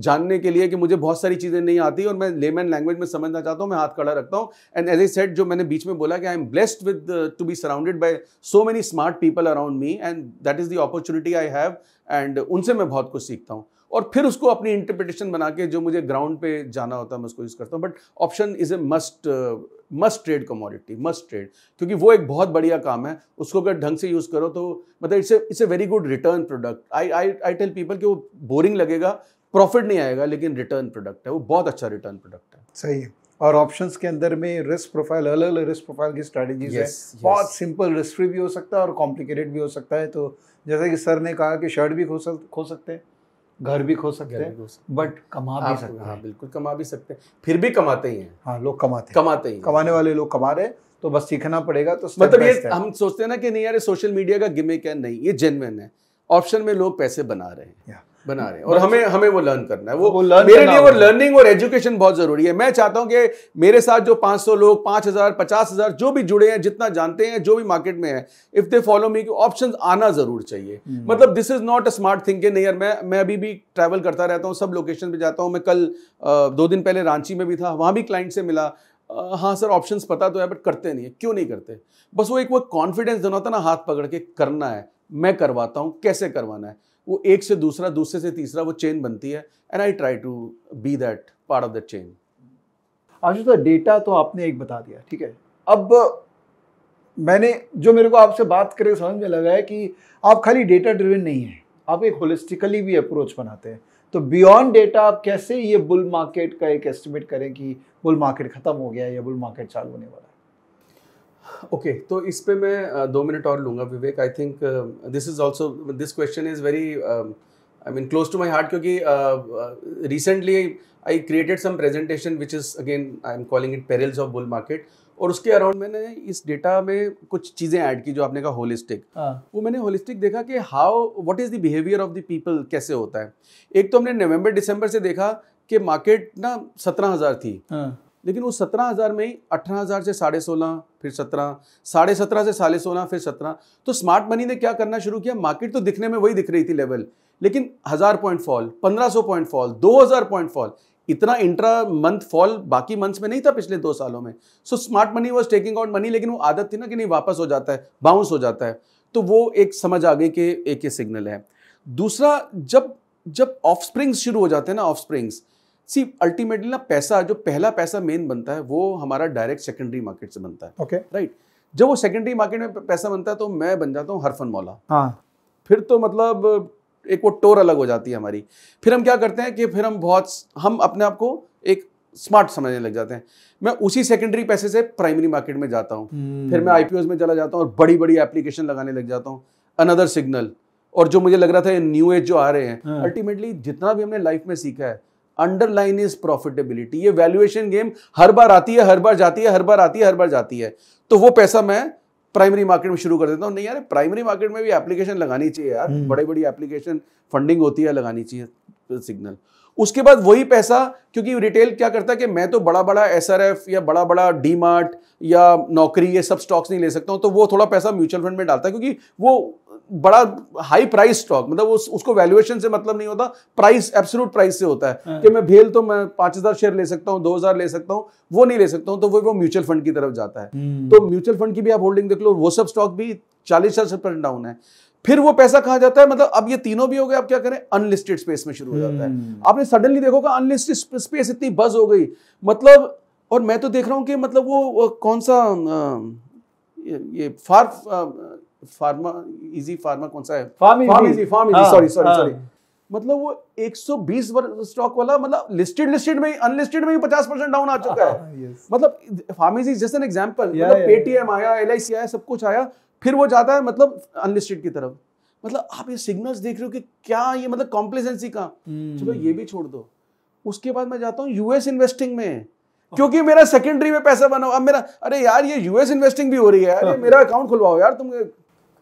जानने के लिए कि मुझे बहुत सारी चीज़ें नहीं आती और मैं लेमैन लैंग्वेज में समझना चाहता हूँ मैं हाथ खड़ा रखता हूँ एंड एज ए सेट जो मैंने बीच में बोला कि I am blessed with to be surrounded by so many smart people around me and that is the opportunity I have and उनसे मैं बहुत कुछ सीखता हूँ और फिर उसको अपनी इंटरप्रिटेशन बना के जो मुझे ग्राउंड पे जाना होता है मैं उसको यूज़ करता हूँ but option is a must must trade commodity must trade क्योंकि वो एक बहुत बढ़िया काम है उसको अगर ढंग से यूज़ करो तो मतलब it's it's a very good return product I I I tell people कि वो बोरिंग लगेगा प्रॉफिट नहीं आएगा लेकिन रिटर्न प्रोडक्ट है वो बहुत अच्छा रिटर्न प्रोडक्ट है सही है और ऑप्शंस के अंदर में रिस्क प्रोफाइल अलग अलग रिस्क प्रोफाइल की स्ट्रेटेजीज yes, है yes. बहुत सिंपल रिस्क फ्री भी हो सकता है और कॉम्प्लिकेटेड भी हो सकता है तो जैसे कि सर ने कहा कि शर्ट भी खो सक खो सकते हैं घर भी खो सकते हैं बट कमा भी सकते हैं हाँ बिल्कुल कमा भी सकते हैं फिर भी कमाते ही हैं हाँ लोग कमाते हैं कमाते ही कमाने वाले लोग कमा रहे हैं तो बस सीखना पड़ेगा तो मतलब ये हम सोचते हैं ना कि नहीं यार सोशल मीडिया का गिमिक है नहीं ये जेनविन है ऑप्शन में लोग पैसे बना रहे हैं बना रहे हैं और हमें हमें वो लर्न करना है वो, वो लर्न मेरे लिए वो लर्निंग और एजुकेशन बहुत जरूरी है मैं चाहता हूं कि मेरे साथ जो 500 लोग 5000 50000 जो भी जुड़े हैं जितना जानते हैं जो भी मार्केट में है if they follow me option आना जरूर चाहिए हम्म। मतलब this is not a smart thinking नहीं यार मैं मैं अभी भी ट्रैवल करता रहता हूँ सब लोकेशन पर जाता हूँ मैं कल दो दिन पहले रांची में भी था वहाँ भी क्लाइंट से मिला हाँ सर ऑप्शंस पता तो है बट करते नहीं है क्यों नहीं करते बस वो एक वो कॉन्फिडेंस देना होता ना हाथ पकड़ के करना है मैं करवाता हूँ कैसे करवाना है वो एक से दूसरा दूसरे से तीसरा वो चेन बनती है and I try to be that part of the chain तो डेटा तो आपने एक बता दिया ठीक है अब मैंने जो मेरे को आपसे बात करके समझ में लगा है कि आप खाली डेटा ड्रिवन नहीं है आप एक होलिस्टिकली भी अप्रोच बनाते हैं तो बियॉन्ड डेटा आप कैसे ये बुल मार्केट का एक एस्टिमेट करें कि बुल मार्केट खत्म हो गया या बुल मार्केट चालू होने वाला ओके okay, तो इस पे मैं दो मिनट और लूँगा Vivek I think this is also this question is very I mean close to my heart क्योंकि recently I created some presentation which is again I am calling it pearls of bull market और उसके around मैंने इस data में कुछ चीज़ें add की जो आपने कहा होलिस्टिक हाँ। वो मैंने होलिस्टिक देखा कि how what is the behaviour of the people कैसे होता है एक तो हमने नवंबर दिसंबर से देखा कि मार्केट ना सत्रह हज़ार थी हाँ। लेकिन उस सत्रह हज़ार में ही अठारह हज़ार से साढ़े सोलह फिर सत्रह साढ़े सत्रह से साढ़े सोलह फिर सत्रह तो स्मार्ट मनी ने क्या करना शुरू किया मार्केट तो दिखने में वही दिख रही थी लेवल लेकिन हज़ार पॉइंट फॉल पंद्रह सौ पॉइंट फॉल दो हज़ार पॉइंट फॉल इतना इंट्रा मंथ फॉल बाकी मंथ्स में नहीं था पिछले दो सालों में so smart money was taking out money लेकिन वो आदत थी ना कि नहीं वापस हो जाता है बाउंस हो जाता है तो वो एक समझ आ गई कि एक ये सिग्नल है दूसरा जब जब ऑफ स्प्रिंग्स शुरू हो जाते हैं ना ऑफ स्प्रिंग्स सी अल्टीमेटली ना पैसा जो पहला पैसा मेन बनता है वो हमारा डायरेक्ट सेकेंडरी मार्केट से बनता है ओके okay. Right right? जब वो सेकेंडरी मार्केट में पैसा बनता है तो मैं बन जाता हूँ हरफन मौला हाँ फिर तो मतलब एक वो टोर अलग हो जाती है हमारी फिर हम क्या करते हैं कि फिर हम बहुत हम अपने आप को एक स्मार्ट समझने लग जाते हैं मैं उसी सेकेंडरी पैसे से प्राइमरी मार्केट में जाता हूँ hmm. फिर मैं आई में चला जाता हूँ और बड़ी बड़ी एप्लीकेशन लगाने लग जाता हूँ अनदर सिग्नल और जो मुझे लग रहा था न्यू एज जो आ रहे हैं अल्टीमेटली हाँ। hmm. जितना भी हमने लाइफ में सीखा है अंडरलाइन इज प्रॉफिटेबिलिटी ये वैल्यूएशन गेम हर बार आती है हर बार जाती है हर बार आती है हर बार जाती है तो वो पैसा मैं प्राइमरी मार्केट में शुरू कर देता हूँ नहीं यार प्राइमरी मार्केट में भी एप्लीकेशन लगानी चाहिए यार हम्म। बड़ी बड़ी एप्लीकेशन फंडिंग होती है लगानी चाहिए सिग्नल उसके बाद वही पैसा क्योंकि रिटेल क्या करता है कि मैं तो बड़ा बड़ा एस या बड़ा बड़ा डी या नौकरी ये सब स्टॉक्स नहीं ले सकता हूँ तो वो थोड़ा पैसा म्यूचुअल फंड में डालता है क्योंकि वो बड़ा हाई प्राइस स्टॉक मतलब उस, उसको वैल्यूएशन से मतलब नहीं होता प्राइस एब्सोल्यूट प्राइस से होता है हाँ। कि मैं भेल तो मैं पांच हजार शेयर ले सकता हूँ दो हजार ले सकता हूँ वो नहीं ले सकता हूँ तो वो वो म्यूचुअल फंड की तरफ जाता है हम्म। तो म्यूचुअल फंड की भी आप होल्डिंग देख लो वो सब स्टॉक भी चालीस चालीस परसेंट डाउन है फिर वो पैसा कहा जाता है मतलब अब ये तीनों भी हो गए आप क्या करें अनलिस्टेड स्पेस में शुरू हो जाता है हम्म। आपने सडनली देखोगा अनलिस्टेड स्पेस इतनी बज हो गई मतलब और मैं तो देख रहा हूं कि मतलब वो, कौन सा ये फार फार्मा इजी फार्मा कौन सा है सॉरी सॉरी सॉरी मतलब वो 120 स्टॉक वाला मतलब लिस्टेड लिस्टेड में अनलिस्टेड में परसेंट डाउन आ चुका है हाँ, हाँ, मतलब फार्मेसी एन मतलब पेटीएम आया एल आया सब कुछ आया फिर वो जाता है मतलब अनलिस्टेड की तरफ मतलब आप ये सिग्नल्स देख रहे हो कि क्या ये मतलब कॉम्प्लेसेंसी हम्म। का चलो ये भी छोड़ दो उसके बाद मैं जाता हूँ यूएस इन्वेस्टिंग में क्योंकि मेरा सेकेंडरी में पैसा बनाओ अब मेरा अरे यार ये यूएस इन्वेस्टिंग भी हो रही है अरे मेरा अकाउंट खुलवाओ यार तुम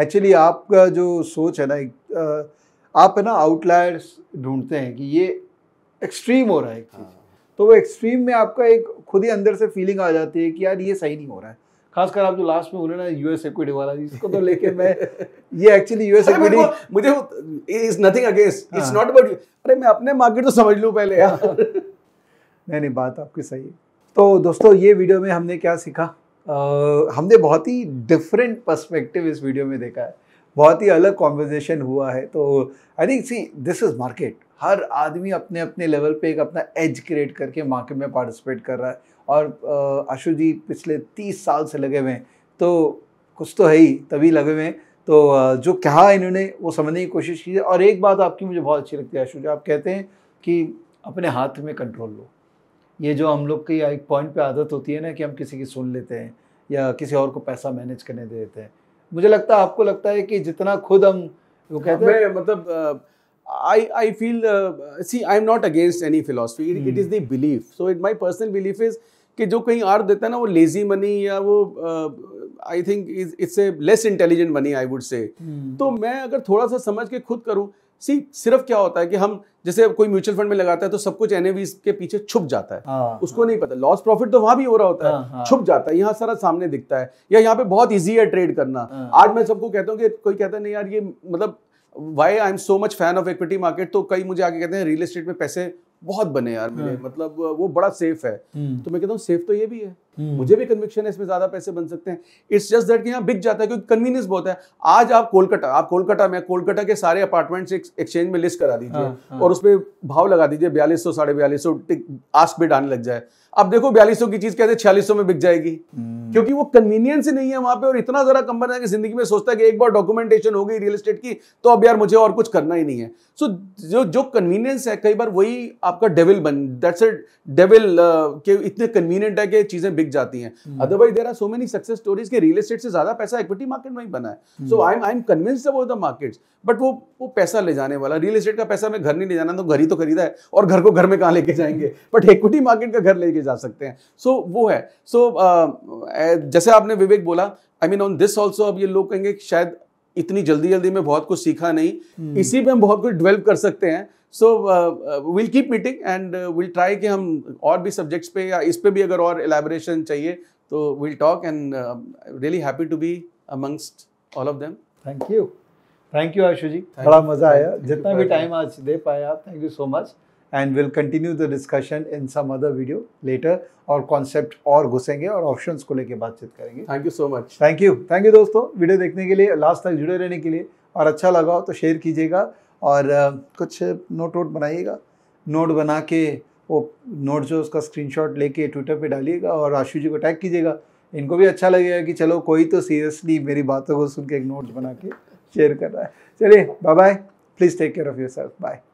एक्चुअली आपका जो सोच है ना आप है ना आउटलायर्स ढूंढते हैं कि ये एक्सट्रीम हो रहा है एक चीज़ हाँ। तो वो एक्सट्रीम में आपका एक खुद ही अंदर से फीलिंग आ जाती है कि यार ये सही नहीं हो रहा है खासकर आप जो लास्ट में बोले ना यूएस इक्विटी वाला इसको तो लेके <laughs> मैं ये एक्चुअली यूएस इक्विटी मुझे is nothing against it's not about अरे मैं अपने मार्केट तो समझ लूँ पहले यार <laughs> नहीं नहीं बात आपकी सही है तो दोस्तों ये वीडियो में हमने क्या सीखा हमने बहुत ही डिफरेंट पर्सपेक्टिव इस वीडियो में देखा है बहुत ही अलग कॉन्वर्जेशन हुआ है तो I think see this is market हर आदमी अपने अपने लेवल पे एक अपना एज क्रिएट करके मार्केट में पार्टिसिपेट कर रहा है और आशु जी पिछले तीस साल से लगे हुए हैं तो कुछ तो है ही तभी लगे हुए हैं तो जो कहा इन्होंने वो समझने की कोशिश की और एक बात आपकी मुझे बहुत अच्छी लगती है आशु जी आप कहते हैं कि अपने हाथ में कंट्रोल लो ये जो हम लोग की एक पॉइंट पे आदत होती है ना कि हम किसी की सुन लेते हैं या किसी और को पैसा मैनेज करने दे देते हैं मुझे लगता है आपको लगता है कि जितना खुद हम वो कहते हैं मतलब I I feel see I am not against any philosophy it is it belief so it my personal belief is कि जो कहीं आर देता है ना वो लेजी मनी या वो I think it's a less intelligent money I would say तो मैं अगर थोड़ा सा समझ के खुद करूँ सी सिर्फ क्या होता है कि हम जैसे कोई म्यूचुअल फंड में लगाता है तो सब कुछ एन के पीछे छुप जाता है आ, हाँ, उसको आ, हाँ। नहीं पता लॉस प्रॉफिट तो वहां भी हो रहा होता आ, है हाँ, छुप जाता है यहाँ सारा सामने दिखता है या यहाँ पे बहुत ईजी है ट्रेड करना आज मैं सबको कहता हूँ कि कोई कहता है नहीं यार ये मतलब why I am so much fan of equity market तो कई मुझे आगे कहते हैं रियल एस्टेट में पैसे बहुत बने यार मेरे मतलब वो बड़ा सेफ है हम्म। तो मैं कहता हूँ सेफ तो ये भी है हम्म। मुझे भी कन्विक्शन है इसमें ज्यादा पैसे बन सकते हैं इट्स जस्ट दैट कि यहाँ बिक जाता है क्योंकि कन्वीनियंस बहुत है आज आप कोलकाता आप कोलकाता में कोलकाता के सारे अपार्टमेंट्स एक्सचेंज में लिस्ट करा दीजिए हाँ, हाँ। और उस पर भाव लगा दीजिए बयालीस सौ साढ़े बयालीस सौ आस्क बिड आने लग जाए अब देखो बयालीस की चीज कहते छियालीस में बिक जाएगी हम्म। क्योंकि वो कन्वीनियंस ही नहीं है वहां पे और इतना जरा कम बना है कि जिंदगी में सोचता है कि एक बार डॉक्यूमेंटेशन हो गई रियल स्टेट की तो अब यार मुझे और कुछ करना ही नहीं है सो जो जो कन्वीनियंस है कई बार वही आपका डेविल बन दैट्स डेविल uh, के इतने कन्वीनियंट है कि चीजें बिक जाती है otherwise there are so many success stories के रियल एस्टेट से ज्यादा पैसा इक्विटी मार्केट में ही बना है so I am I am convince about the market but वो वो पैसा ले जाने वाला रियल एस्टेट का पैसा मैं घर नहीं ले जाना तो घर ही तो खरीदा है और घर को घर में कहाँ लेके जाएंगे बट इक्विटी मार्केट का घर लेके जा सकते हैं सो so, वो है सो so, uh, जैसे आपने विवेक बोला I mean on this also अब ये लोग कहेंगे शायद इतनी जल्दी जल्दी में बहुत कुछ सीखा नहीं hmm. इसी पे हम बहुत कुछ डेवलप कर सकते हैं so we'll keep meeting and we'll try कि हम और भी सब्जेक्ट्स पे या इस पे भी अगर और एलेबोरेशन चाहिए तो we'll talk and really happy to be amongst all of them thank you thank you Ashu ji बड़ा मज़ा आया जितना भी टाइम आज दे पाए आप thank you so much and we'll continue the discussion in some other video later और कॉन्सेप्ट और घुसेंगे और ऑप्शन को लेकर बातचीत करेंगे thank you so much thank you thank you दोस्तों वीडियो देखने के लिए लास्ट तक जुड़े रहने के लिए और अच्छा लगा हो तो शेयर कीजिएगा और कुछ नोट वोट बनाइएगा नोट बना के वो नोट जो उसका स्क्रीनशॉट लेके ट्विटर पे डालिएगा और आशु जी को टैग कीजिएगा इनको भी अच्छा लगेगा कि चलो कोई तो सीरियसली मेरी बातों को सुन के एक नोट्स बना के शेयर कर रहा है चलिए bye bye please take care of yourself bye